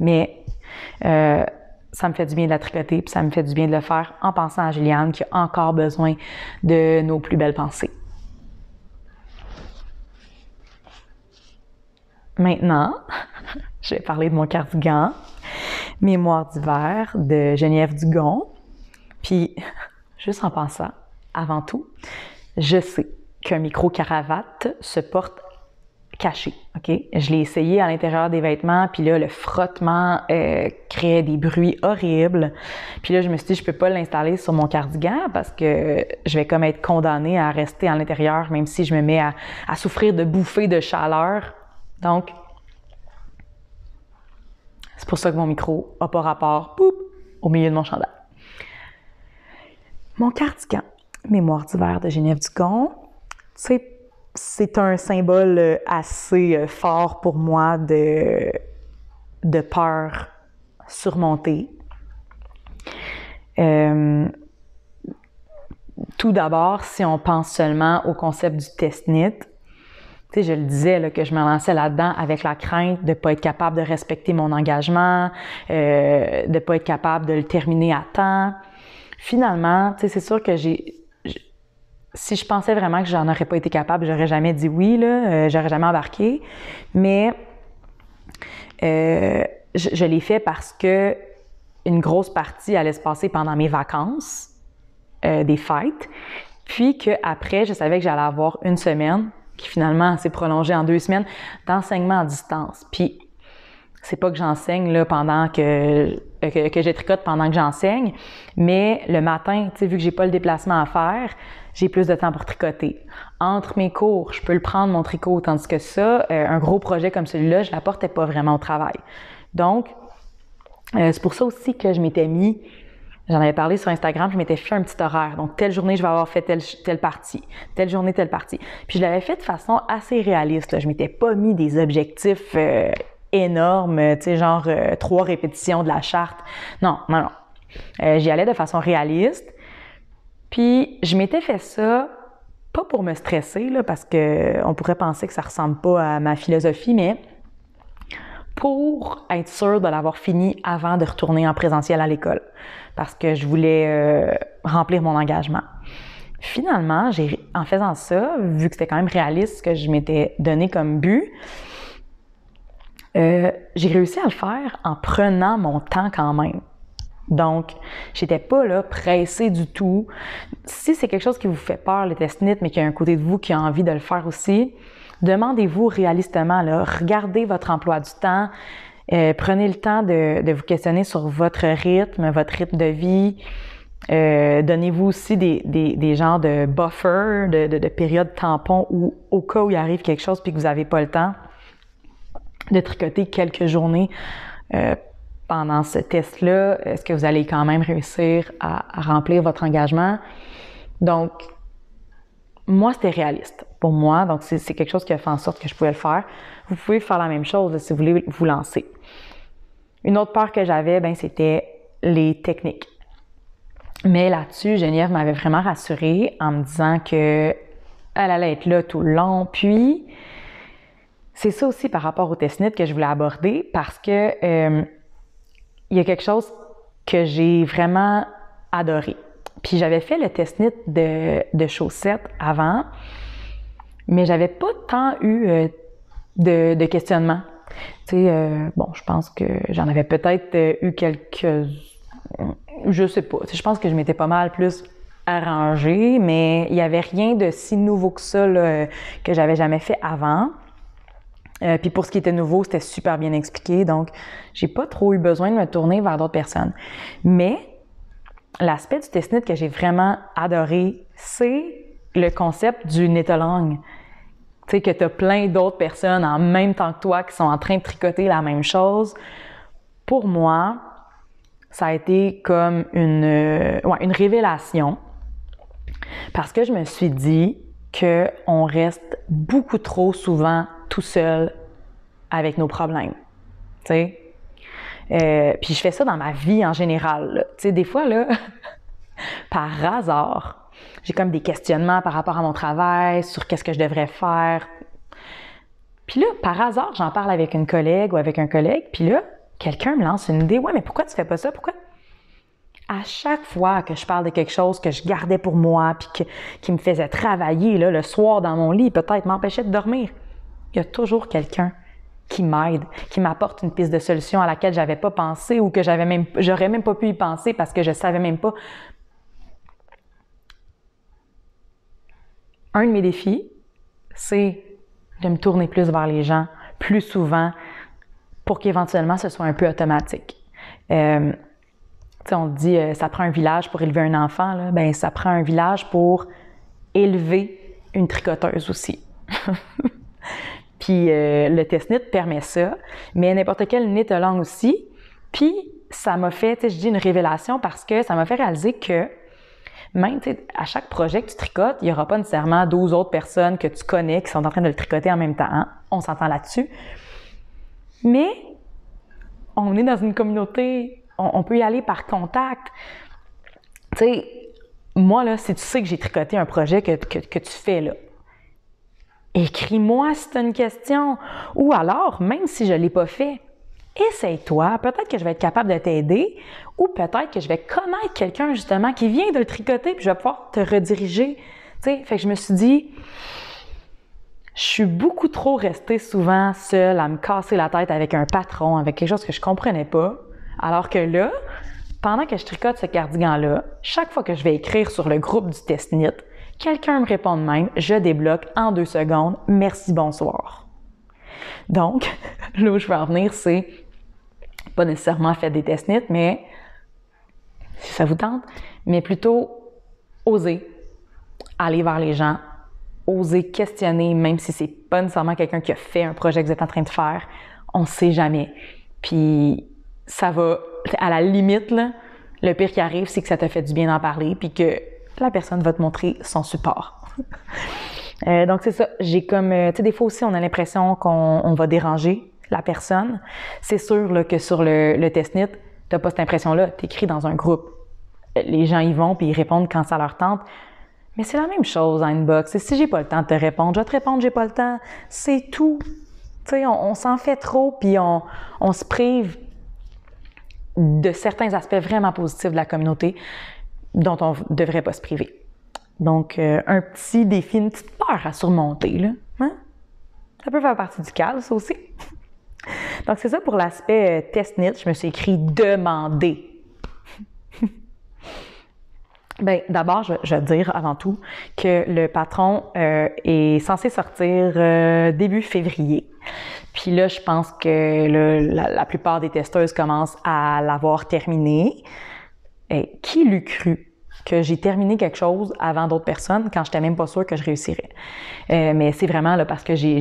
Mais euh, ça me fait du bien de la tricoter, puis ça me fait du bien de le faire en pensant à Juliane qui a encore besoin de nos plus belles pensées. Maintenant, je vais parler de mon cardigan, Mémoire d'hiver de Geneviève Dugon. Puis, juste en pensant, avant tout, je sais qu'un micro-caravate se porte caché. OK? Je l'ai essayé à l'intérieur des vêtements, puis là, le frottement euh, créait des bruits horribles. Puis là, je me suis dit, je peux pas l'installer sur mon cardigan parce que je vais comme être condamnée à rester à l'intérieur, même si je me mets à souffrir de bouffées de chaleur. Donc, c'est pour ça que mon micro n'a pas rapport au milieu de mon chandail. Mon cardigan, mémoire d'hiver de Genève Ducon, c'est un symbole assez euh, fort pour moi de, peur surmontée. Euh, tout d'abord, si on pense seulement au concept du test-nit, je le disais, que je me lançais là-dedans avec la crainte de ne pas être capable de respecter mon engagement, euh, de ne pas être capable de le terminer à temps. Finalement, c'est sûr que j'ai si je pensais vraiment que j'en aurais pas été capable, j'aurais jamais dit oui, là, n'aurais euh, j'aurais jamais embarqué. Mais euh, je, l'ai fait parce que une grosse partie allait se passer pendant mes vacances, des fêtes, puis qu'après, je savais que j'allais avoir une semaine qui finalement s'est prolongé en deux semaines, d'enseignement à distance. Puis, c'est pas que j'enseigne là pendant euh, que que, je tricote pendant que j'enseigne, mais le matin, tu sais, vu que j'ai pas le déplacement à faire, j'ai plus de temps pour tricoter. Entre mes cours, je peux le prendre mon tricot, tandis que ça, euh, un gros projet comme celui-là, je l'apportais pas vraiment au travail. Donc, euh, c'est pour ça aussi que je m'étais mis J'en avais parlé sur Instagram, je m'étais fait un petit horaire. Donc, telle journée, je vais avoir fait telle, partie, telle journée, telle partie. Puis, je l'avais fait de façon assez réaliste. Je m'étais pas mis des objectifs euh, énormes, tu sais, genre euh, trois répétitions de la charte. Non, non, non. Euh, j'y allais de façon réaliste. Puis, je m'étais fait ça, pas pour me stresser, là, parce on pourrait penser que ça ressemble pas à ma philosophie, mais pour être sûre de l'avoir fini avant de retourner en présentiel à l'école, parce que je voulais euh, remplir mon engagement. Finalement, j'ai, en faisant ça, vu que c'était quand même réaliste ce que je m'étais donné comme but, euh, j'ai réussi à le faire en prenant mon temps quand même. Donc, j'étais pas là pressée du tout. Si c'est quelque chose qui vous fait peur, le test mais qu'il y a un côté de vous qui a envie de le faire aussi, demandez-vous réalistement, là, regardez votre emploi du temps, euh, prenez le temps de, vous questionner sur votre rythme, votre rythme de vie. Euh, donnez-vous aussi des, des, genres de buffer, de, de, périodes tampons où, au cas où il arrive quelque chose puis que vous n'avez pas le temps, de tricoter quelques journées euh, pendant ce test-là. Est-ce que vous allez quand même réussir à, à remplir votre engagement? Donc, moi, c'était réaliste pour moi. Donc, c'est quelque chose qui a fait en sorte que je pouvais le faire. Vous pouvez faire la même chose si vous voulez vous lancer. Une autre peur que j'avais, ben, c'était les techniques. Mais là-dessus, Geneviève m'avait vraiment rassurée en me disant que elle allait être là tout le long. Puis, c'est ça aussi par rapport au test e que je voulais aborder parce que euh, il y a quelque chose que j'ai vraiment adoré. Puis j'avais fait le test e de, de chaussettes avant mais j'avais pas tant eu euh, de, questionnements. questionnement. Tu sais, euh, bon, je pense que j'en avais peut-être euh, eu quelques... Je sais pas. je pense que je m'étais pas mal plus arrangée, mais il n'y avait rien de si nouveau que ça que j'avais jamais fait avant. puis pour ce qui était nouveau, c'était super bien expliqué, donc j'ai pas trop eu besoin de me tourner vers d'autres personnes. Mais l'aspect du test que j'ai vraiment adoré, c'est le concept du knitologue. Tu sais, que tu as plein d'autres personnes en même temps que toi qui sont en train de tricoter la même chose. Pour moi, ça a été comme une, euh, une révélation parce que je me suis dit que on reste beaucoup trop souvent tout seul avec nos problèmes. Tu sais? Euh, puis je fais ça dans ma vie en général. Tu sais, des fois, là, par hasard, j'ai comme des questionnements par rapport à mon travail, sur qu'est-ce que je devrais faire. Puis là, par hasard, j'en parle avec une collègue ou avec un collègue, puis là, quelqu'un me lance une idée. Ouais, mais pourquoi tu fais pas ça? Pourquoi? À chaque fois que je parle de quelque chose que je gardais pour moi, puis qui me faisait travailler le soir dans mon lit, peut-être m'empêchait de dormir, il y a toujours quelqu'un qui m'aide, qui m'apporte une piste de solution à laquelle je n'avais pas pensé ou que j'avais même, j'aurais même pas pu y penser parce que je savais même pas Un de mes défis, c'est de me tourner plus vers les gens, plus souvent, pour qu'éventuellement ce soit un peu automatique. Euh, on dit euh, ça prend un village pour élever un enfant, ben ça prend un village pour élever une tricoteuse aussi. Puis euh, le test knit permet ça, mais n'importe quel knit langue aussi. Puis ça m'a fait, je dis une révélation parce que ça m'a fait réaliser que même à chaque projet que tu tricotes, il n'y aura pas nécessairement 12 autres personnes que tu connais qui sont en train de le tricoter en même temps. Hein. On s'entend là-dessus. Mais on est dans une communauté, on, peut y aller par contact. Tu sais, moi, là, si tu sais que j'ai tricoté un projet que, que tu fais, là, écris-moi si tu as une question. Ou alors, même si je ne l'ai pas fait, essaye-toi. Peut-être que je vais être capable de t'aider ou peut-être que je vais connaître quelqu'un justement qui vient de le tricoter puis je vais pouvoir te rediriger. sais, fait que je me suis dit, je suis beaucoup trop restée souvent seule à me casser la tête avec un patron, avec quelque chose que je comprenais pas. Alors que là, pendant que je tricote ce cardigan-là, chaque fois que je vais écrire sur le groupe du test-nit, quelqu'un me répond de même, je débloque en deux secondes, merci, bonsoir. Donc, là où je veux en venir, c'est pas nécessairement faire des tests NIT, mais si ça vous tente, mais plutôt oser aller vers les gens, oser questionner, même si c'est pas nécessairement quelqu'un qui a fait un projet que vous êtes en train de faire, on ne sait jamais. Puis ça va, à la limite, le pire qui arrive, c'est que ça te fait du bien d'en parler, puis que la personne va te montrer son support. Euh, donc c'est ça, j'ai comme, euh, tu sais, des fois aussi, on a l'impression qu'on va déranger la personne, c'est sûr que sur le, le test NIT, t'as pas cette impression-là. T'écris dans un groupe. Les gens y vont puis ils répondent quand ça leur tente. Mais c'est la même chose en inbox. Si j'ai pas le temps de te répondre, je vais te répondre, j'ai pas le temps. C'est tout. on, on s'en fait trop puis on, se prive de certains aspects vraiment positifs de la communauté dont on devrait pas se priver. Donc, euh, un petit défi, une petite peur à surmonter, là. Hein? Ça peut faire partie du calme, ça aussi. Donc, c'est ça pour l'aspect euh, test NIT. Je me suis écrit demander. Bien, d'abord, je, je, dire avant tout que le patron euh, est censé sortir euh, début février. Puis là, je pense que la, plupart des testeuses commencent à l'avoir terminé. qui l'eût cru que j'ai terminé quelque chose avant d'autres personnes quand je j'étais même pas sûre que je réussirais? mais c'est vraiment parce que j'ai,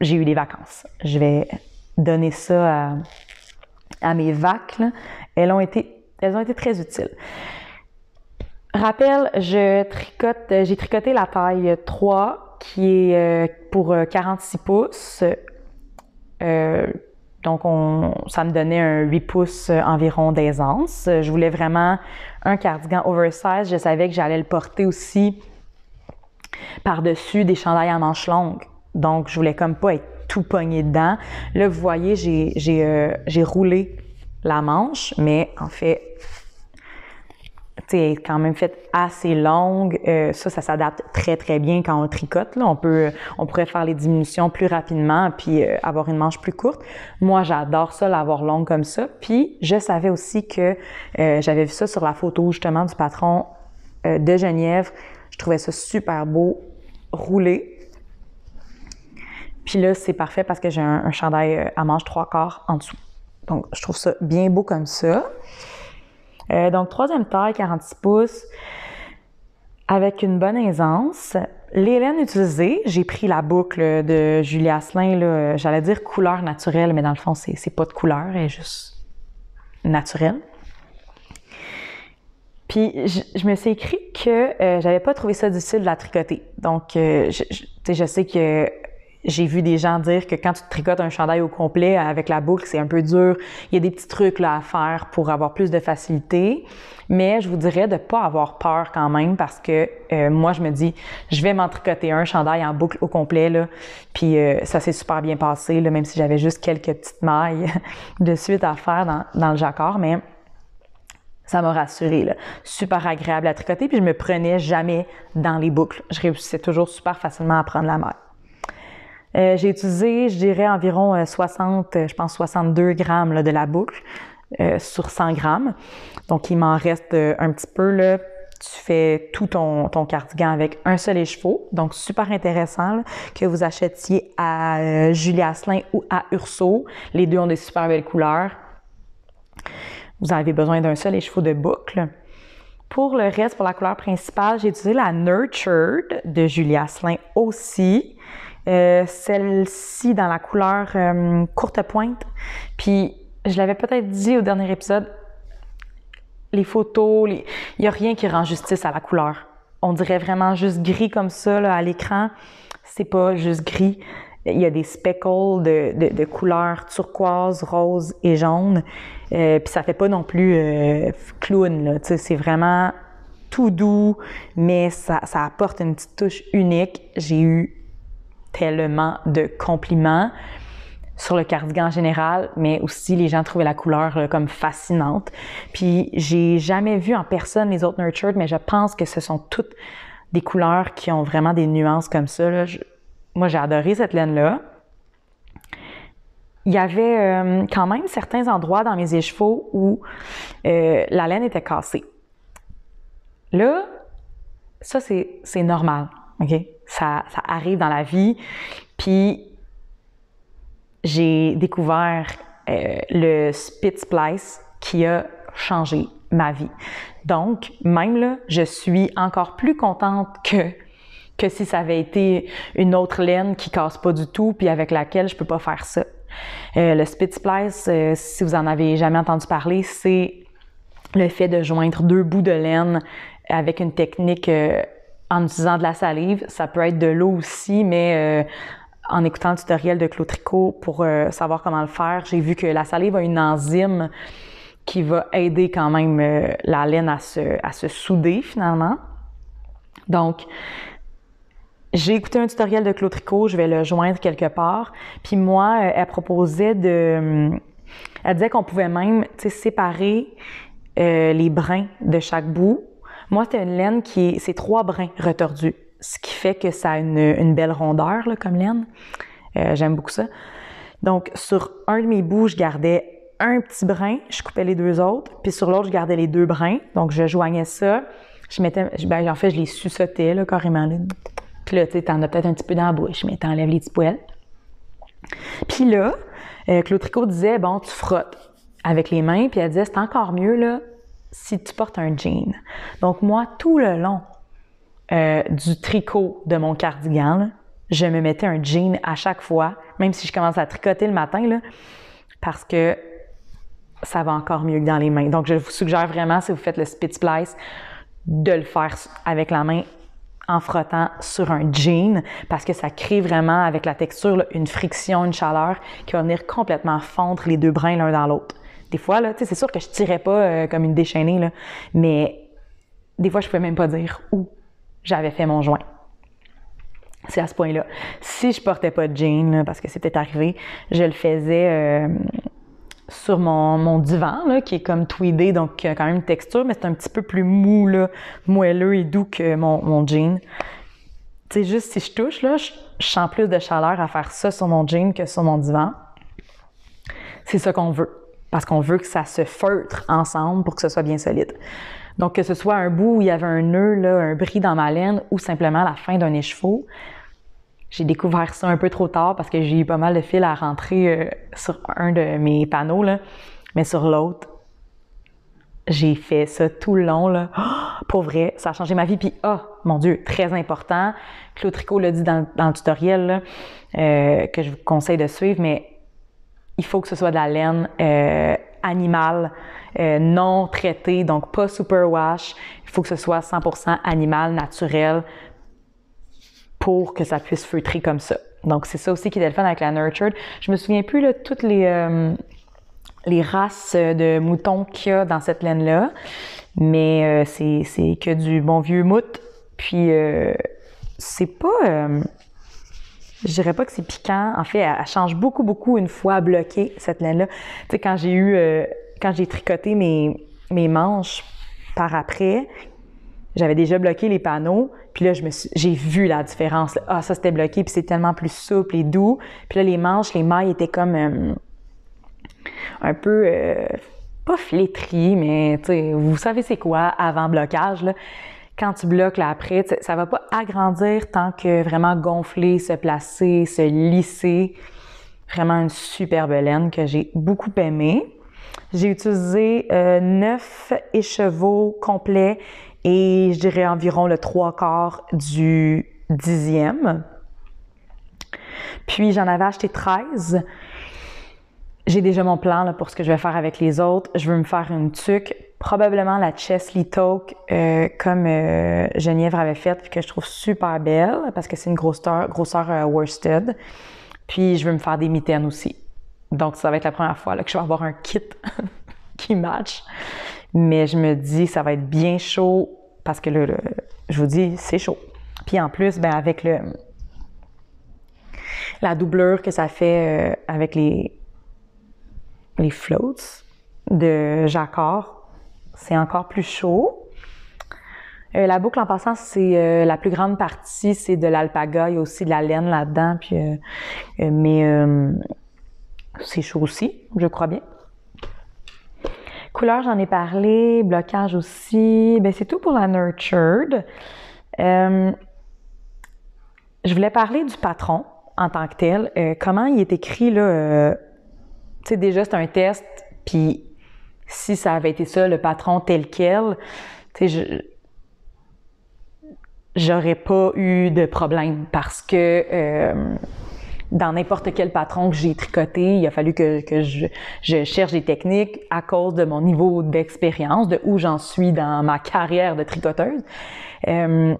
j'ai eu des vacances. Je vais donner ça à, mes vacs. Elles, ont été, elles ont été très utiles. Rappel, je tricote, j'ai tricoté la taille 3 qui est euh, pour 46 euh, pouces. Euh, donc, ça me donnait un 8 pouces environ d'aisance. Je voulais vraiment un cardigan oversize. Je savais que j'allais le porter aussi par-dessus des chandails à manches longues. Donc, je voulais comme pas être tout pogné dedans. Là, vous voyez, euh, j'ai, roulé la manche, mais en fait, c'est quand même faite assez longue. Euh, ça, ça s'adapte très, très bien quand on tricote. On, peut, on pourrait faire les diminutions plus rapidement puis euh, avoir une manche plus courte. Moi, j'adore ça, l'avoir longue comme ça. Puis, je savais aussi que j'avais vu ça sur la photo justement du patron de Genièvre. Je trouvais ça super beau, roulé. Puis là, c'est parfait parce que j'ai un, chandail euh, à manches trois quarts en dessous. Donc, je trouve ça bien beau comme ça. Euh, donc, troisième taille, 46 pouces, avec une bonne aisance. Les utilisée, j'ai pris la boucle de Julie Asselin, j'allais dire couleur naturelle, mais dans le fond, c'est pas de couleur, elle est juste naturelle. Puis je, me suis écrit que euh, j'avais pas trouvé ça difficile de la tricoter. Donc, je, sais que j'ai vu des gens dire que quand tu tricotes un chandail au complet avec la boucle, c'est un peu dur. Il y a des petits trucs là, à faire pour avoir plus de facilité. Mais je vous dirais de ne pas avoir peur quand même parce que euh, moi, je me dis, je vais m'en tricoter un chandail en boucle au complet. Là. Puis euh, ça s'est super bien passé, là, même si j'avais juste quelques petites mailles de suite à faire dans, le jacquard. Mais ça m'a rassurée. Là. Super agréable à tricoter. Puis je me prenais jamais dans les boucles. Je réussissais toujours super facilement à prendre la maille. Euh, j'ai utilisé, je dirais, environ 60, euh, euh, je pense 62 grammes de la boucle sur 100 grammes. Donc, il m'en reste un petit peu. Là. Tu fais tout ton, cardigan avec un seul écheveau. Donc, super intéressant que vous achetiez à Julia Julie ou à Urso. Les deux ont des super belles couleurs. Vous avez besoin d'un seul écheveau de boucle. Pour le reste, pour la couleur principale, j'ai utilisé la Nurtured de Julia Asselin aussi. Euh, celle-ci dans la couleur euh, courte pointe. Puis je l'avais peut-être dit au dernier épisode, les photos, il les... n'y a rien qui rend justice à la couleur. On dirait vraiment juste gris comme ça là, à l'écran. C'est pas juste gris. Il y a des speckles de, de, couleurs turquoise, rose et jaune. Euh, puis ça fait pas non plus clown. C'est vraiment tout doux, mais ça, ça apporte une petite touche unique. J'ai eu tellement de compliments sur le cardigan en général, mais aussi les gens trouvaient la couleur euh, comme fascinante. Puis j'ai jamais vu en personne les autres nurtured, mais je pense que ce sont toutes des couleurs qui ont vraiment des nuances comme ça. moi, j'ai adoré cette laine-là. Il y avait euh, quand même certains endroits dans mes échevaux où euh, la laine était cassée. Là, ça, c'est normal. Ça, arrive dans la vie. Puis, j'ai découvert euh, le Spit Splice qui a changé ma vie. Donc, même là, je suis encore plus contente que que si ça avait été une autre laine qui casse pas du tout, puis avec laquelle je peux pas faire ça. Euh, le Spit Splice, euh, si vous en avez jamais entendu parler, c'est le fait de joindre deux bouts de laine avec une technique en utilisant de la salive. Ça peut être de l'eau aussi, mais euh, en écoutant le tutoriel de Claude Tricot pour euh, savoir comment le faire, j'ai vu que la salive a une enzyme qui va aider quand même euh, la laine à se, souder finalement. Donc, j'ai écouté un tutoriel de Claude Tricot, je vais le joindre quelque part. Puis moi, elle proposait de... Elle disait qu'on pouvait même séparer les brins de chaque bout moi, c'est une laine qui c'est trois brins retordus, ce qui fait que ça a une, belle rondeur comme laine. Euh, j'aime beaucoup ça. Donc, sur un de mes bouts, je gardais un petit brin, je coupais les deux autres, puis sur l'autre, je gardais les deux brins. Donc, je joignais ça. Je mettais, ben, en fait, je les suçotais, carrément. Puis là, tu sais, t'en as peut-être un petit peu dans la bouche, mais t'enlèves les petits poils. Puis là, euh, Claude Tricot disait, bon, tu frottes avec les mains, puis elle disait, c'est encore mieux, là, si tu portes un jean. Donc moi, tout le long euh, du tricot de mon cardigan, je me mettais un jean à chaque fois, même si je commence à tricoter le matin, parce que ça va encore mieux que dans les mains. Donc je vous suggère vraiment, si vous faites le spit splice, de le faire avec la main en frottant sur un jean parce que ça crée vraiment avec la texture une friction, une chaleur qui va venir complètement fondre les deux brins l'un dans l'autre des fois, là, c'est sûr que je tirais pas euh, comme une déchaînée, mais des fois, je pouvais même pas dire où j'avais fait mon joint. C'est à ce point-là. Si je portais pas de jean, parce que c'était arrivé, je le faisais euh, sur mon, divan, qui est comme tweedé, donc a euh, quand même une texture, mais c'est un petit peu plus mou, moelleux et doux que mon, jean. Tu sais, juste si je touche, je, sens plus de chaleur à faire ça sur mon jean que sur mon divan. C'est ce qu'on veut parce qu'on veut que ça se feutre ensemble pour que ce soit bien solide. Donc, que ce soit un bout où il y avait un nœud, là, un bris dans ma laine, ou simplement la fin d'un écheveau, j'ai découvert ça un peu trop tard parce que j'ai eu pas mal de fil à rentrer euh, sur un de mes panneaux, là. mais sur l'autre, j'ai fait ça tout le long. Là. Oh, pour vrai, ça a changé ma vie. Puis, ah, mon Dieu, très important. Claude Tricot l'a dit dans, le tutoriel euh, que je vous conseille de suivre, mais il faut que ce soit de la laine euh, animale, euh, non traitée, donc pas super superwash. Il faut que ce soit 100% animal, naturel, pour que ça puisse feutrer comme ça. Donc c'est ça aussi qui est le fun avec la Nurtured. Je me souviens plus de toutes les, euh, les races de moutons qu'il y a dans cette laine-là, mais c'est que du bon vieux mout. Puis c'est pas je dirais pas que c'est piquant. En fait, elle, change beaucoup, beaucoup une fois bloquée, cette laine-là. Tu sais, quand j'ai eu, euh, quand j'ai tricoté mes, mes manches par après, j'avais déjà bloqué les panneaux, puis là, j'ai vu la différence. Ah, ça c'était bloqué, puis c'est tellement plus souple et doux. Puis là, les manches, les mailles étaient comme euh, un peu, euh, pas flétries, mais tu sais, vous savez c'est quoi avant blocage, là quand tu bloques là après, ça va pas agrandir tant que vraiment gonfler, se placer, se lisser. Vraiment une superbe laine que j'ai beaucoup aimée. J'ai utilisé 9 euh, écheveaux complets et je dirais environ le trois quarts du dixième. Puis j'en avais acheté 13 j'ai déjà mon plan pour ce que je vais faire avec les autres. Je veux me faire une tuque, probablement la Chesley Toque, euh, comme euh, Geneviève avait faite, puis que je trouve super belle, parce que c'est une grosseur, grosseur worsted. Puis je veux me faire des mitaines aussi. Donc ça va être la première fois que je vais avoir un kit qui match. Mais je me dis, ça va être bien chaud, parce que le, je vous dis, c'est chaud. Puis en plus, ben, avec le, la doublure que ça fait euh, avec les les floats de Jacquard. C'est encore plus chaud. Euh, la boucle, en passant, c'est euh, la plus grande partie, c'est de l'alpaga. Il y a aussi de la laine là-dedans. Euh, mais c'est chaud aussi, je crois bien. Couleur, j'en ai parlé. Blocage aussi. Ben, c'est tout pour la Nurtured. je voulais parler du patron en tant que tel. comment il est écrit là, tu déjà, c'est un test, puis si ça avait été ça, le patron tel quel, j'aurais pas eu de problème parce que euh, dans n'importe quel patron que j'ai tricoté, il a fallu que, je, cherche des techniques à cause de mon niveau d'expérience, de où j'en suis dans ma carrière de tricoteuse. Euh,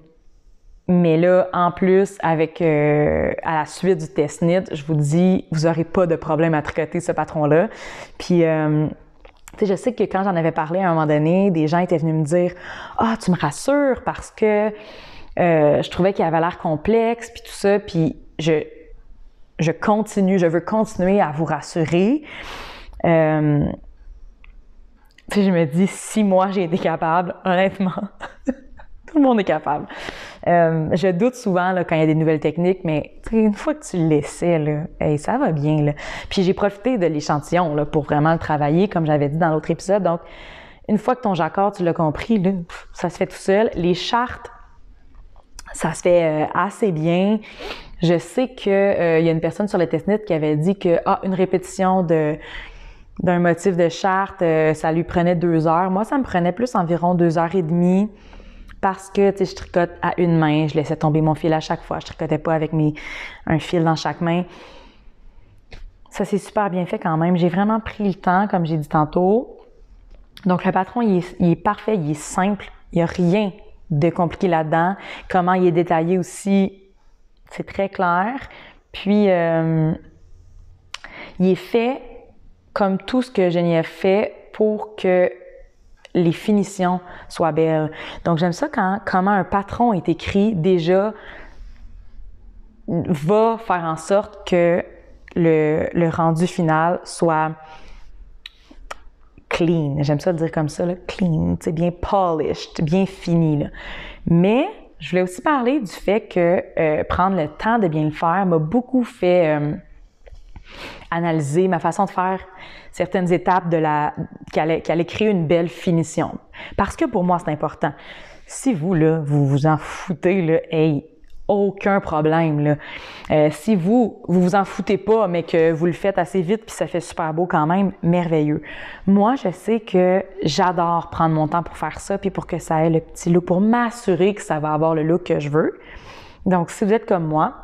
mais là, en plus, avec euh, à la suite du test NIT, je vous dis, vous n'aurez pas de problème à tricoter ce patron-là. Puis, euh, je sais que quand j'en avais parlé à un moment donné, des gens étaient venus me dire Ah, tu me rassures parce que euh, je trouvais qu'il avait l'air complexe, puis tout ça. Puis, je, continue, je veux continuer à vous rassurer. je me dis, si moi j'ai été capable, honnêtement, tout le monde est capable. Euh, je doute souvent quand il y a des nouvelles techniques, mais une fois que tu l'essaies, là, ça va bien. Puis j'ai profité de l'échantillon pour vraiment le travailler, comme j'avais dit dans l'autre épisode. Donc, une fois que ton jacquard, tu l'as compris, ça se fait tout seul. Les chartes, ça se fait euh, assez bien. Je sais qu'il euh, y a une personne sur le testnet qui avait dit que ah, une répétition d'un motif de charte, ça lui prenait deux heures. Moi, ça me prenait plus environ deux heures et demie parce que, je tricote à une main, je laissais tomber mon fil à chaque fois, je tricotais pas avec mes, un fil dans chaque main. Ça, c'est super bien fait quand même. J'ai vraiment pris le temps, comme j'ai dit tantôt. Donc, le patron, il est, parfait, il est simple. Il n'y a rien de compliqué là-dedans. Comment il est détaillé aussi, c'est très clair. Puis, euh, il est fait comme tout ce que je ai fait pour que les finitions soient belles. Donc j'aime ça quand comment un patron est écrit déjà va faire en sorte que le, rendu final soit clean. J'aime ça le dire comme ça, clean, c'est bien polished, bien fini. Mais je voulais aussi parler du fait que euh, prendre le temps de bien le faire m'a beaucoup fait euh, analyser ma façon de faire certaines étapes de la qui allait, créer une belle finition. Parce que pour moi, c'est important. Si vous, là, vous vous en foutez, là, hey, aucun problème. Là. Euh, si vous, vous vous en foutez pas, mais que vous le faites assez vite, puis ça fait super beau quand même, merveilleux. Moi, je sais que j'adore prendre mon temps pour faire ça, puis pour que ça ait le petit look, pour m'assurer que ça va avoir le look que je veux. Donc, si vous êtes comme moi,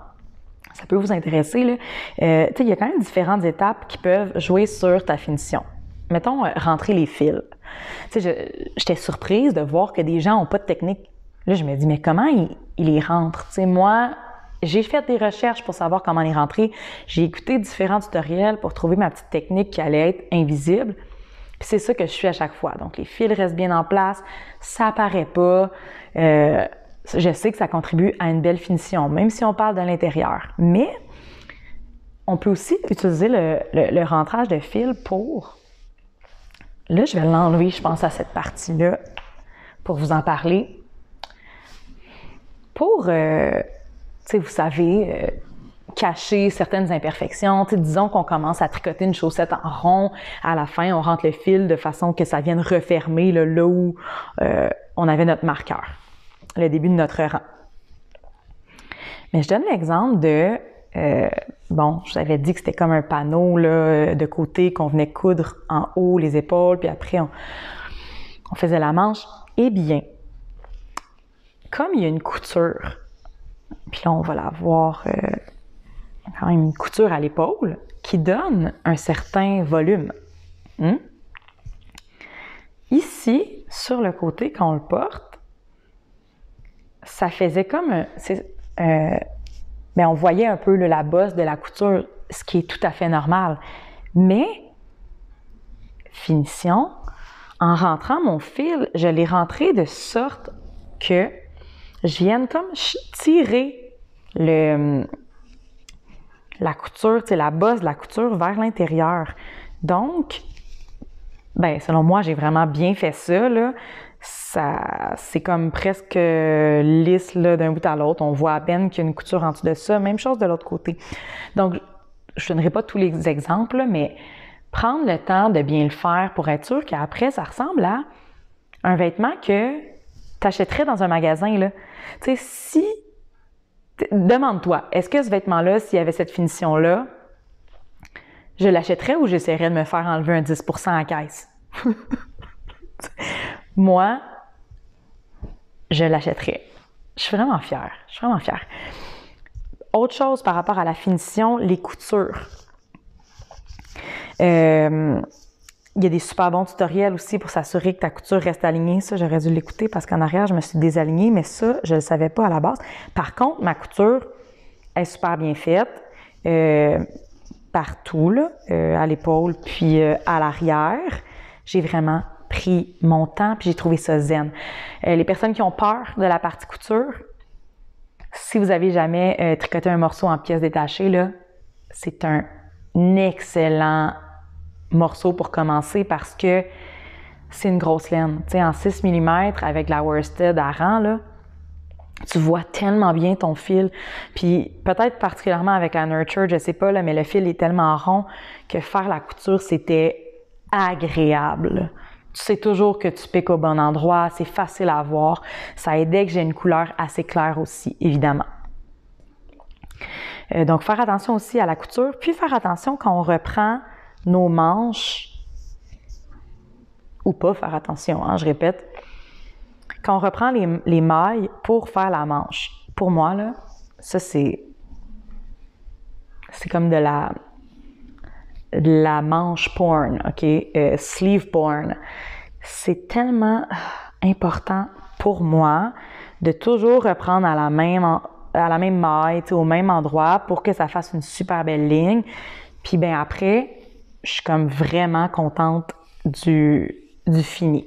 ça peut vous intéresser. Euh, il y a quand même différentes étapes qui peuvent jouer sur ta finition. Mettons, euh, rentrer les fils. J'étais surprise de voir que des gens n'ont pas de technique. Là, je me dis, mais comment ils, les rentrent? moi, j'ai fait des recherches pour savoir comment les rentrer. J'ai écouté différents tutoriels pour trouver ma petite technique qui allait être invisible. Puis c'est ça que je suis à chaque fois. Donc, les fils restent bien en place, ça apparaît pas. Euh, je sais que ça contribue à une belle finition, même si on parle de l'intérieur. Mais on peut aussi utiliser le, rentrage de fil pour... Là, je vais l'enlever, je pense, à cette partie-là pour vous en parler. Pour, euh, sais, vous savez, euh, cacher certaines imperfections. disons qu'on commence à tricoter une chaussette en rond. À la fin, on rentre le fil de façon que ça vienne refermer là, où euh, on avait notre marqueur le début de notre rang. Mais je donne l'exemple de, euh, bon, je vous avais dit que c'était comme un panneau de côté qu'on venait coudre en haut les épaules, puis après on, faisait la manche. Eh bien, comme il y a une couture, puis là on va la voir euh, quand même une couture à l'épaule qui donne un certain volume. Hmm? Ici, sur le côté, qu'on le porte, ça faisait comme. mais euh, euh, ben, on voyait un peu la bosse de la couture, ce qui est tout à fait normal. Mais, finition, en rentrant mon fil, je l'ai rentré de sorte que je vienne comme tirer la couture, la bosse de la couture vers l'intérieur. Donc, ben, selon moi, j'ai vraiment bien fait ça c'est comme presque lisse d'un bout à l'autre. On voit à peine qu'il y a une couture en dessous de ça. Même chose de l'autre côté. Donc, je ne donnerai pas tous les exemples, mais prendre le temps de bien le faire pour être sûr qu'après, ça ressemble à un vêtement que tu achèterais dans un magasin. Tu sais, si. Demande-toi, est-ce que ce vêtement-là, s'il y avait cette finition-là, je l'achèterais ou j'essaierais de me faire enlever un 10 à caisse? Moi, je l'achèterai. Je suis vraiment fière. Je suis vraiment fière. Autre chose par rapport à la finition, les coutures. Euh, il y a des super bons tutoriels aussi pour s'assurer que ta couture reste alignée. Ça, j'aurais dû l'écouter parce qu'en arrière, je me suis désalignée, mais ça, je ne le savais pas à la base. Par contre, ma couture est super bien faite. Euh, partout, là, euh, à l'épaule, puis à l'arrière. J'ai vraiment pris mon temps, puis j'ai trouvé ça zen. Euh, les personnes qui ont peur de la partie couture, si vous avez jamais euh, tricoté un morceau en pièces détachées, là, c'est un excellent morceau pour commencer parce que c'est une grosse laine. Tu sais, en 6 mm avec la worsted à rang, là, tu vois tellement bien ton fil. Puis peut-être particulièrement avec la Nurture, je sais pas, mais le fil est tellement rond que faire la couture, c'était agréable tu sais toujours que tu piques au bon endroit, c'est facile à voir. Ça aide que j'ai une couleur assez claire aussi, évidemment. Euh, donc, faire attention aussi à la couture, puis faire attention quand on reprend nos manches, ou pas faire attention, hein, je répète, quand on reprend les, les, mailles pour faire la manche. Pour moi, là, ça c'est... C'est comme de la, la manche porn, OK, euh, sleeve porn. C'est tellement euh, important pour moi de toujours reprendre à la même, à la même maille, au même endroit pour que ça fasse une super belle ligne. Puis ben après, je suis comme vraiment contente du, du fini.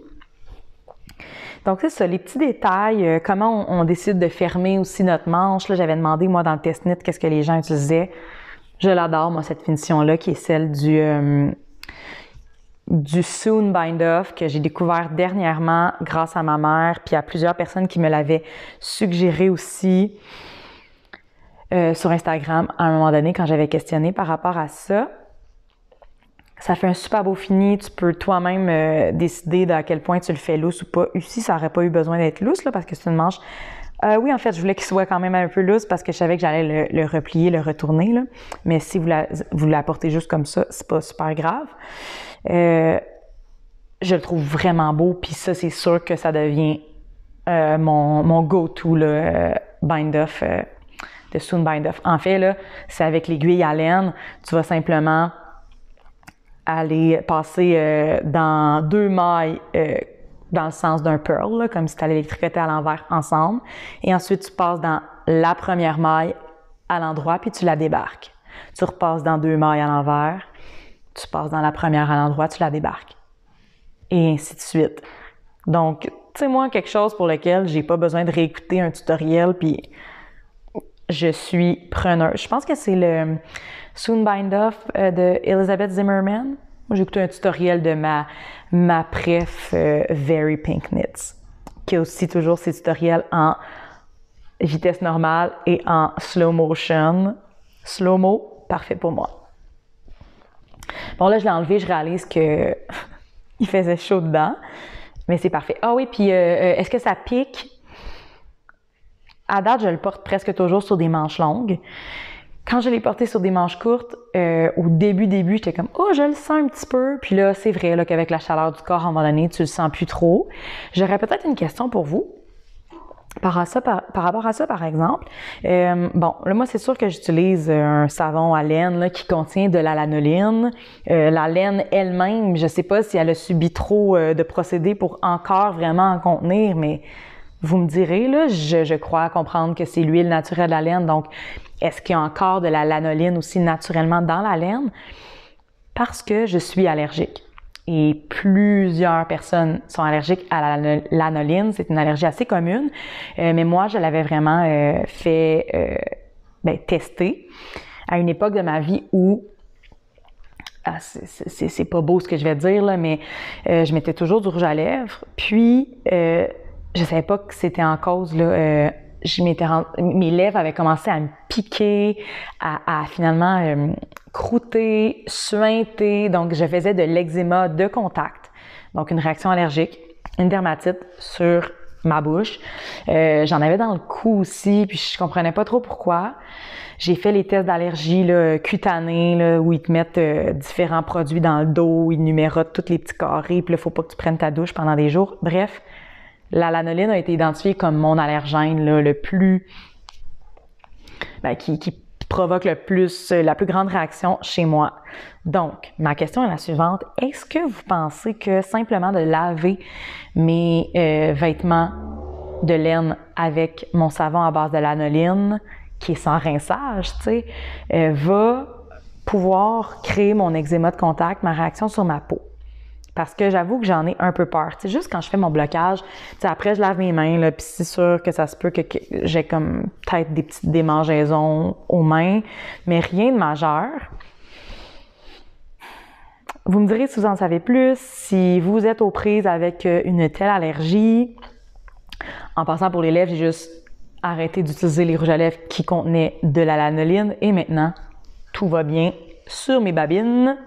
Donc, c'est ça, les petits détails, euh, comment on, décide de fermer aussi notre manche. Là, j'avais demandé, moi, dans le test-knit qu'est-ce que les gens utilisaient je l'adore, moi, cette finition-là, qui est celle du, euh, du Soon Bind Off que j'ai découvert dernièrement grâce à ma mère, puis à plusieurs personnes qui me l'avaient suggéré aussi euh, sur Instagram à un moment donné quand j'avais questionné par rapport à ça. Ça fait un super beau fini. Tu peux toi-même euh, décider à quel point tu le fais lousse ou pas. Ici, ça n'aurait pas eu besoin d'être loose là, parce que c'est une manche euh, oui, en fait, je voulais qu'il soit quand même un peu loose parce que je savais que j'allais le, replier, le retourner. Mais si vous la, vous portez juste comme ça, c'est pas super grave. Euh, je le trouve vraiment beau, puis ça, c'est sûr que ça devient euh, mon, go-to, le bind-off, de Soon Bind-off. En fait, c'est avec l'aiguille à laine, tu vas simplement aller passer dans deux mailles dans le sens d'un pearl, comme si tu allais les tricoter à l'envers ensemble. Et ensuite, tu passes dans la première maille à l'endroit, puis tu la débarques. Tu repasses dans deux mailles à l'envers, tu passes dans la première à l'endroit, tu la débarques. Et ainsi de suite. Donc, tu sais, moi, quelque chose pour lequel j'ai pas besoin de réécouter un tutoriel, puis je suis preneur. Je pense que c'est le Soon Bind Off euh, de Elizabeth Zimmerman moi, j'ai écouté un tutoriel de ma, ma euh, Very Pink Knits, qui a aussi toujours ses tutoriels en vitesse normale et en slow motion. Slow-mo, parfait pour moi. Bon, là, je l'ai enlevé, je réalise que il faisait chaud dedans, mais c'est parfait. Ah oui, puis euh, euh, est-ce que ça pique? À date, je le porte presque toujours sur des manches longues. Quand je l'ai porté sur des manches courtes, euh, au début, début, j'étais comme « Oh, je le sens un petit peu! » Puis là, c'est vrai qu'avec la chaleur du corps, à un moment donné, tu le sens plus trop. J'aurais peut-être une question pour vous. Par, rapport à ça, par exemple, euh, bon, là, moi, c'est sûr que j'utilise euh, un savon à laine qui contient de la lanoline. la laine elle-même, je ne sais pas si elle a subi trop de procédés pour encore vraiment en contenir, mais vous me direz, là, je, je crois comprendre que c'est l'huile naturelle de la laine. Donc, est-ce qu'il y a encore de la lanoline aussi naturellement dans la laine? Parce que je suis allergique. Et plusieurs personnes sont allergiques à la lanoline. C'est une allergie assez commune. Euh, mais moi, je l'avais vraiment euh, fait euh, ben, tester à une époque de ma vie où ah, c'est pas beau ce que je vais dire, mais je mettais toujours du rouge à lèvres. Puis, je savais pas que c'était en cause mes lèvres avaient commencé à me piquer, à, finalement euh, croûter, suinter. Donc, je faisais de l'eczéma de contact, donc une réaction allergique, une dermatite sur ma bouche. Euh, j'en avais dans le cou aussi, puis je comprenais pas trop pourquoi. J'ai fait les tests d'allergie cutanée, où ils te mettent euh, différents produits dans le dos, ils numérotent tous les petits carrés, puis là, faut pas que tu prennes ta douche pendant des jours. Bref, la lanoline a été identifiée comme mon allergène le plus ben, qui, provoque le plus euh, la plus grande réaction chez moi. Donc, ma question est la suivante est-ce que vous pensez que simplement de laver mes euh, vêtements de laine avec mon savon à base de lanoline, qui est sans rinçage, tu sais, euh, va pouvoir créer mon eczéma de contact, ma réaction sur ma peau parce que j'avoue que j'en ai un peu peur. C'est juste quand je fais mon blocage, après je lave mes mains, là, puis c'est sûr que ça se peut que, j'ai comme peut-être des petites démangeaisons aux mains, mais rien de majeur. Vous me direz si vous en savez plus, si vous êtes aux prises avec euh, une telle allergie. En passant pour les lèvres, j'ai juste arrêté d'utiliser les rouges à lèvres qui contenaient de la lanoline et maintenant, tout va bien sur mes babines.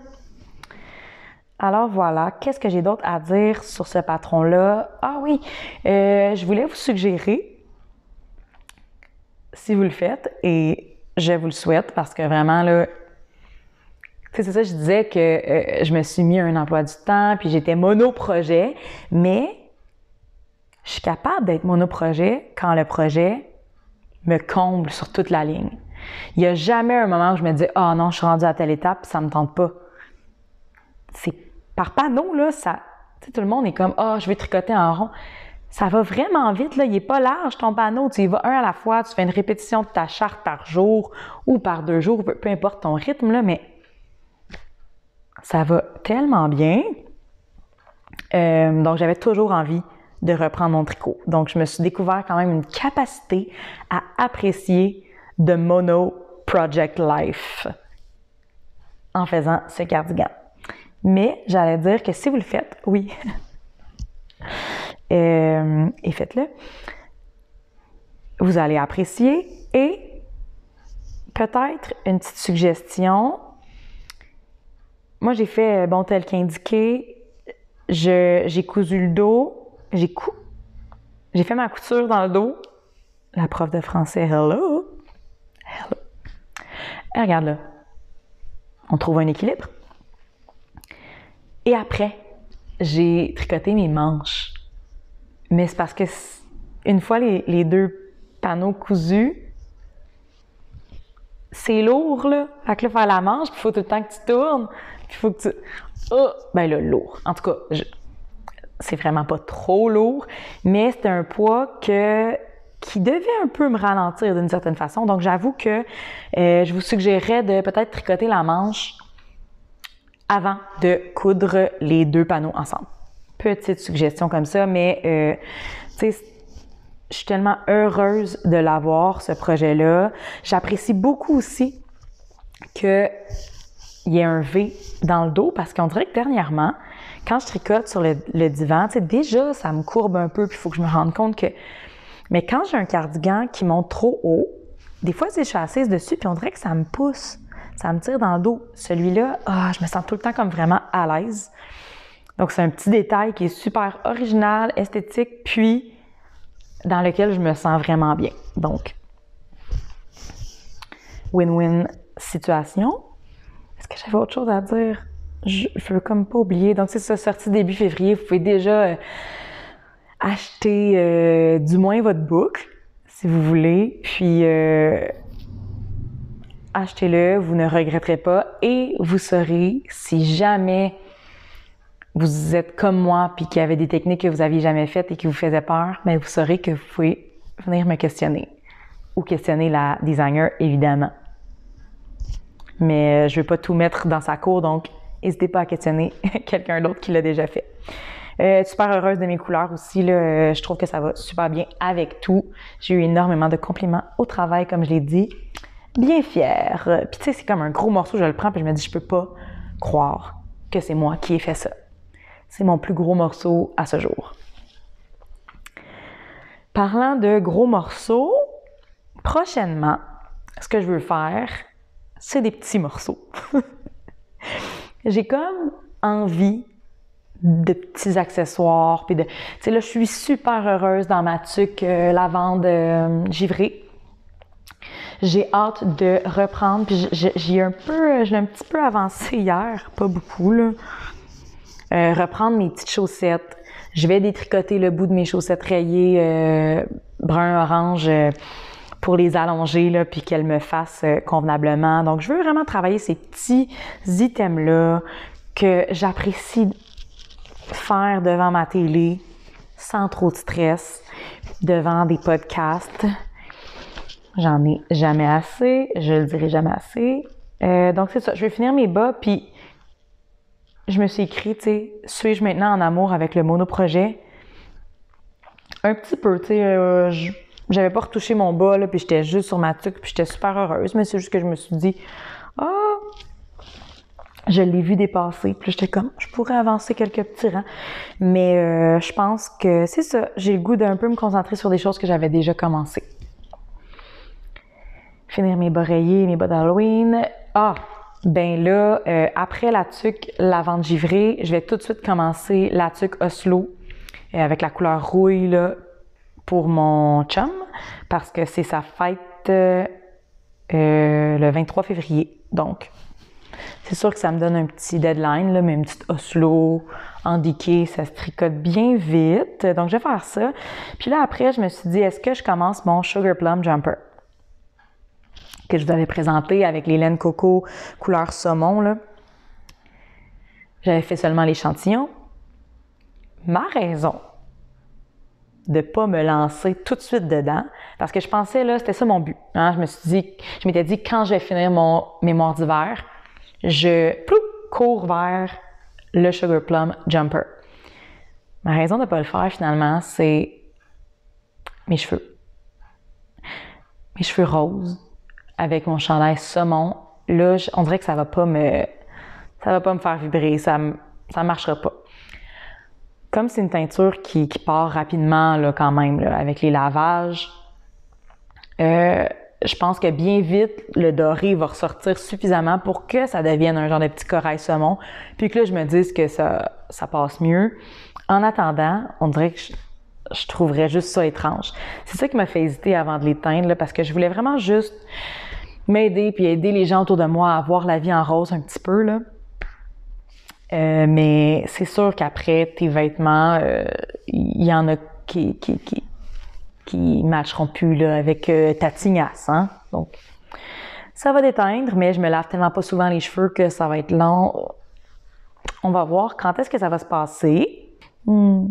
Alors voilà, qu'est-ce que j'ai d'autre à dire sur ce patron-là? Ah oui, euh, je voulais vous suggérer, si vous le faites, et je vous le souhaite parce que vraiment, là, c'est ça, je disais que euh, je me suis mis à un emploi du temps, puis j'étais monoprojet, mais je suis capable d'être monoprojet quand le projet me comble sur toute la ligne. Il n'y a jamais un moment où je me dis, ah oh non, je suis rendue à telle étape, ça me tente pas. C'est par panneau, là, ça, tout le monde est comme, ah, je vais tricoter en rond. Ça va vraiment vite, là. Il n'est pas large, ton panneau. Tu y vas un à la fois, tu fais une répétition de ta charte par jour ou par deux jours, peu, importe ton rythme, là, mais ça va tellement bien. Euh, donc, j'avais toujours envie de reprendre mon tricot. Donc, je me suis découvert quand même une capacité à apprécier de mono project life en faisant ce cardigan. Mais j'allais dire que si vous le faites, oui. Euh, et faites-le. Vous allez apprécier et peut-être une petite suggestion. Moi, j'ai fait, euh, bon, tel qu'indiqué, j'ai cousu le dos, j'ai cousu. J'ai fait ma couture dans le dos. La prof de français, hello! Hello! Eh, regarde là, on trouve un équilibre. Et après, j'ai tricoté mes manches. Mais c'est parce que une fois les, deux panneaux cousus, c'est lourd, là. Fait que là, faire la manche, il faut tout le temps que tu tournes, puis faut que tu. Oh! Ben là, lourd. En tout cas, c'est vraiment pas trop lourd, mais c'est un poids que qui devait un peu me ralentir d'une certaine façon. Donc, j'avoue que euh, je vous suggérerais de peut-être tricoter la manche avant de coudre les deux panneaux ensemble. Petite suggestion comme ça, mais euh, tu sais, je suis tellement heureuse de l'avoir, ce projet-là. J'apprécie beaucoup aussi qu'il y ait un V dans le dos parce qu'on dirait que dernièrement, quand je tricote sur le, divan, tu sais, déjà, ça me courbe un peu, puis il faut que je me rende compte que. Mais quand j'ai un cardigan qui monte trop haut, des fois, je suis assise dessus, puis on dirait que ça me pousse ça me tire dans le dos. Celui-là, ah, je me sens tout le temps comme vraiment à l'aise. Donc, c'est un petit détail qui est super original, esthétique, puis dans lequel je me sens vraiment bien. Donc, win-win situation. Est-ce que j'avais autre chose à dire? Je, veux comme pas oublier. Donc, c'est ça, sorti début février. Vous pouvez déjà euh, acheter euh, du moins votre boucle, si vous voulez. Puis, euh, achetez-le, vous ne regretterez pas et vous saurez si jamais vous êtes comme moi puis qu'il y avait des techniques que vous aviez jamais faites et qui vous faisaient peur, mais ben, vous saurez que vous pouvez venir me questionner ou questionner la designer évidemment. Mais euh, je ne vais pas tout mettre dans sa cour, donc n'hésitez pas à questionner quelqu'un d'autre qui l'a déjà fait. Euh, super heureuse de mes couleurs aussi. Euh, je trouve que ça va super bien avec tout. J'ai eu énormément de compliments au travail, comme je l'ai dit bien fière. Puis tu sais, c'est comme un gros morceau, je le prends, puis je me dis, je peux pas croire que c'est moi qui ai fait ça. C'est mon plus gros morceau à ce jour. Parlant de gros morceaux, prochainement, ce que je veux faire, c'est des petits morceaux. J'ai comme envie de petits accessoires. Puis de, tu sais, là, je suis super heureuse dans ma tuque la euh, lavande euh, givrée j'ai hâte de reprendre. Puis j'ai un peu, j'ai un petit peu avancé hier, pas beaucoup là. Euh, reprendre mes petites chaussettes. Je vais détricoter le bout de mes chaussettes rayées euh, brun orange euh, pour les allonger là, puis qu'elles me fassent convenablement. Donc je veux vraiment travailler ces petits items là que j'apprécie faire devant ma télé sans trop de stress, devant des podcasts. J'en ai jamais assez. Je le dirai jamais assez. Euh, donc, c'est ça. Je vais finir mes bas, puis je me suis écrit, tu sais, suis-je maintenant en amour avec le monoprojet? Un petit peu, tu sais. Euh, j'avais pas retouché mon bas, puis j'étais juste sur ma tuque, puis j'étais super heureuse, mais c'est juste que je me suis dit, ah, oh, je l'ai vu dépasser. Puis j'étais comme, je pourrais avancer quelques petits rangs. Mais euh, je pense que c'est ça. J'ai le goût d'un peu me concentrer sur des choses que j'avais déjà commencées finir mes boreillers, mes bas d'Halloween. Ah, ben là, euh, après la tuque, la vente givrée, je vais tout de suite commencer la tuque Oslo euh, avec la couleur rouille pour mon chum parce que c'est sa fête euh, le 23 février. Donc, c'est sûr que ça me donne un petit deadline, là, mais une petite Oslo, indiqué, ça se tricote bien vite. Donc, je vais faire ça. Puis là, après, je me suis dit, est-ce que je commence mon Sugar Plum Jumper? que je vous avais présenté avec les laines coco couleur saumon. J'avais fait seulement l'échantillon. Ma raison de pas me lancer tout de suite dedans, parce que je pensais, là, c'était ça mon but. Hein. Je me suis dit, je m'étais dit, quand je vais finir mon mémoire d'hiver, je cours vers le Sugar Plum Jumper. Ma raison de ne pas le faire, finalement, c'est mes cheveux. Mes cheveux roses avec mon chandail saumon, là, on dirait que ça va pas me, ça va pas me faire vibrer, ça, ça marchera pas. Comme c'est une teinture qui, qui, part rapidement, là, quand même, avec les lavages, euh, je pense que bien vite, le doré va ressortir suffisamment pour que ça devienne un genre de petit corail saumon, puis que là, je me dise que ça, ça passe mieux. En attendant, on dirait que je, je trouverais juste ça étrange. C'est ça qui m'a fait hésiter avant de l'éteindre, parce que je voulais vraiment juste m'aider puis aider les gens autour de moi à voir la vie en rose un petit peu, là. Euh, mais c'est sûr qu'après, tes vêtements, euh, il y en a qui, qui, qui, qui plus avec euh, ta tignasse. Hein? Donc, ça va déteindre, mais je me lave tellement pas souvent les cheveux que ça va être long. On va voir quand est-ce que ça va se passer. Hmm.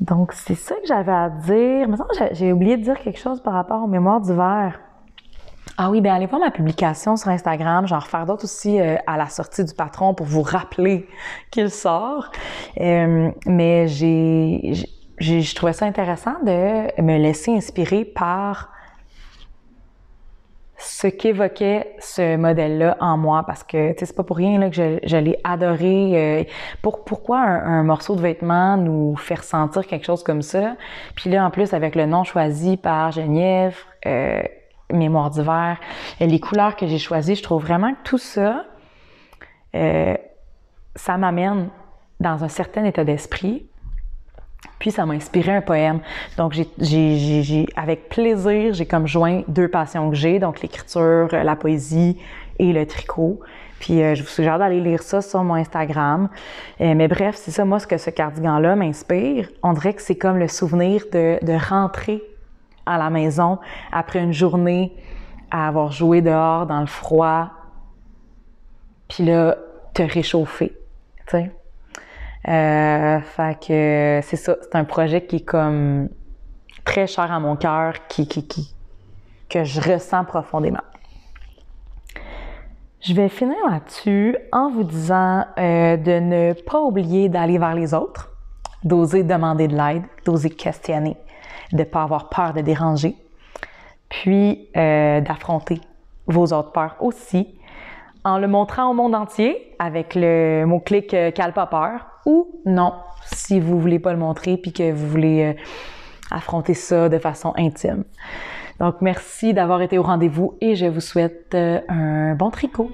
Donc, c'est ça que j'avais à dire. mais J'ai oublié de dire quelque chose par rapport aux mémoires d'hiver. Ah oui, bien allez voir ma publication sur Instagram, j'en refaire d'autres aussi euh, à la sortie du patron pour vous rappeler qu'il sort. Euh, mais j'ai, j'ai, je trouvais ça intéressant de me laisser inspirer par ce qu'évoquait ce modèle-là en moi, parce que c'est pas pour rien là, que je, l'ai adoré. Euh, pour, pourquoi un, morceau de vêtement nous faire sentir quelque chose comme ça? Puis là, en plus, avec le nom choisi par Geneviève, mémoire d'hiver, euh, les couleurs que j'ai choisies, je trouve vraiment que tout ça, euh, ça m'amène dans un certain état d'esprit. Puis ça m'a inspiré un poème. Donc, j'ai, avec plaisir, j'ai comme joint deux passions que j'ai, donc l'écriture, euh, la poésie et le tricot. Puis je vous suggère d'aller lire ça sur mon Instagram. mais bref, c'est ça, moi, ce que ce cardigan-là m'inspire, on dirait que c'est comme le souvenir de, de rentrer à la maison après une journée à avoir joué dehors dans le froid, puis là, te réchauffer, tu sais. Euh, fait que c'est ça, c'est un projet qui est comme très cher à mon cœur, qui, qui, qui, que je ressens profondément. Je vais finir là-dessus en vous disant euh, de ne pas oublier d'aller vers les autres, d'oser demander de l'aide, d'oser questionner, de ne pas avoir peur de déranger, puis euh, d'affronter vos autres peurs aussi en le montrant au monde entier avec le mot-clic euh, pas peur ou non, si vous voulez pas le montrer puis que vous voulez euh, affronter ça de façon intime. Donc merci d'avoir été au rendez-vous et je vous souhaite euh, un bon tricot.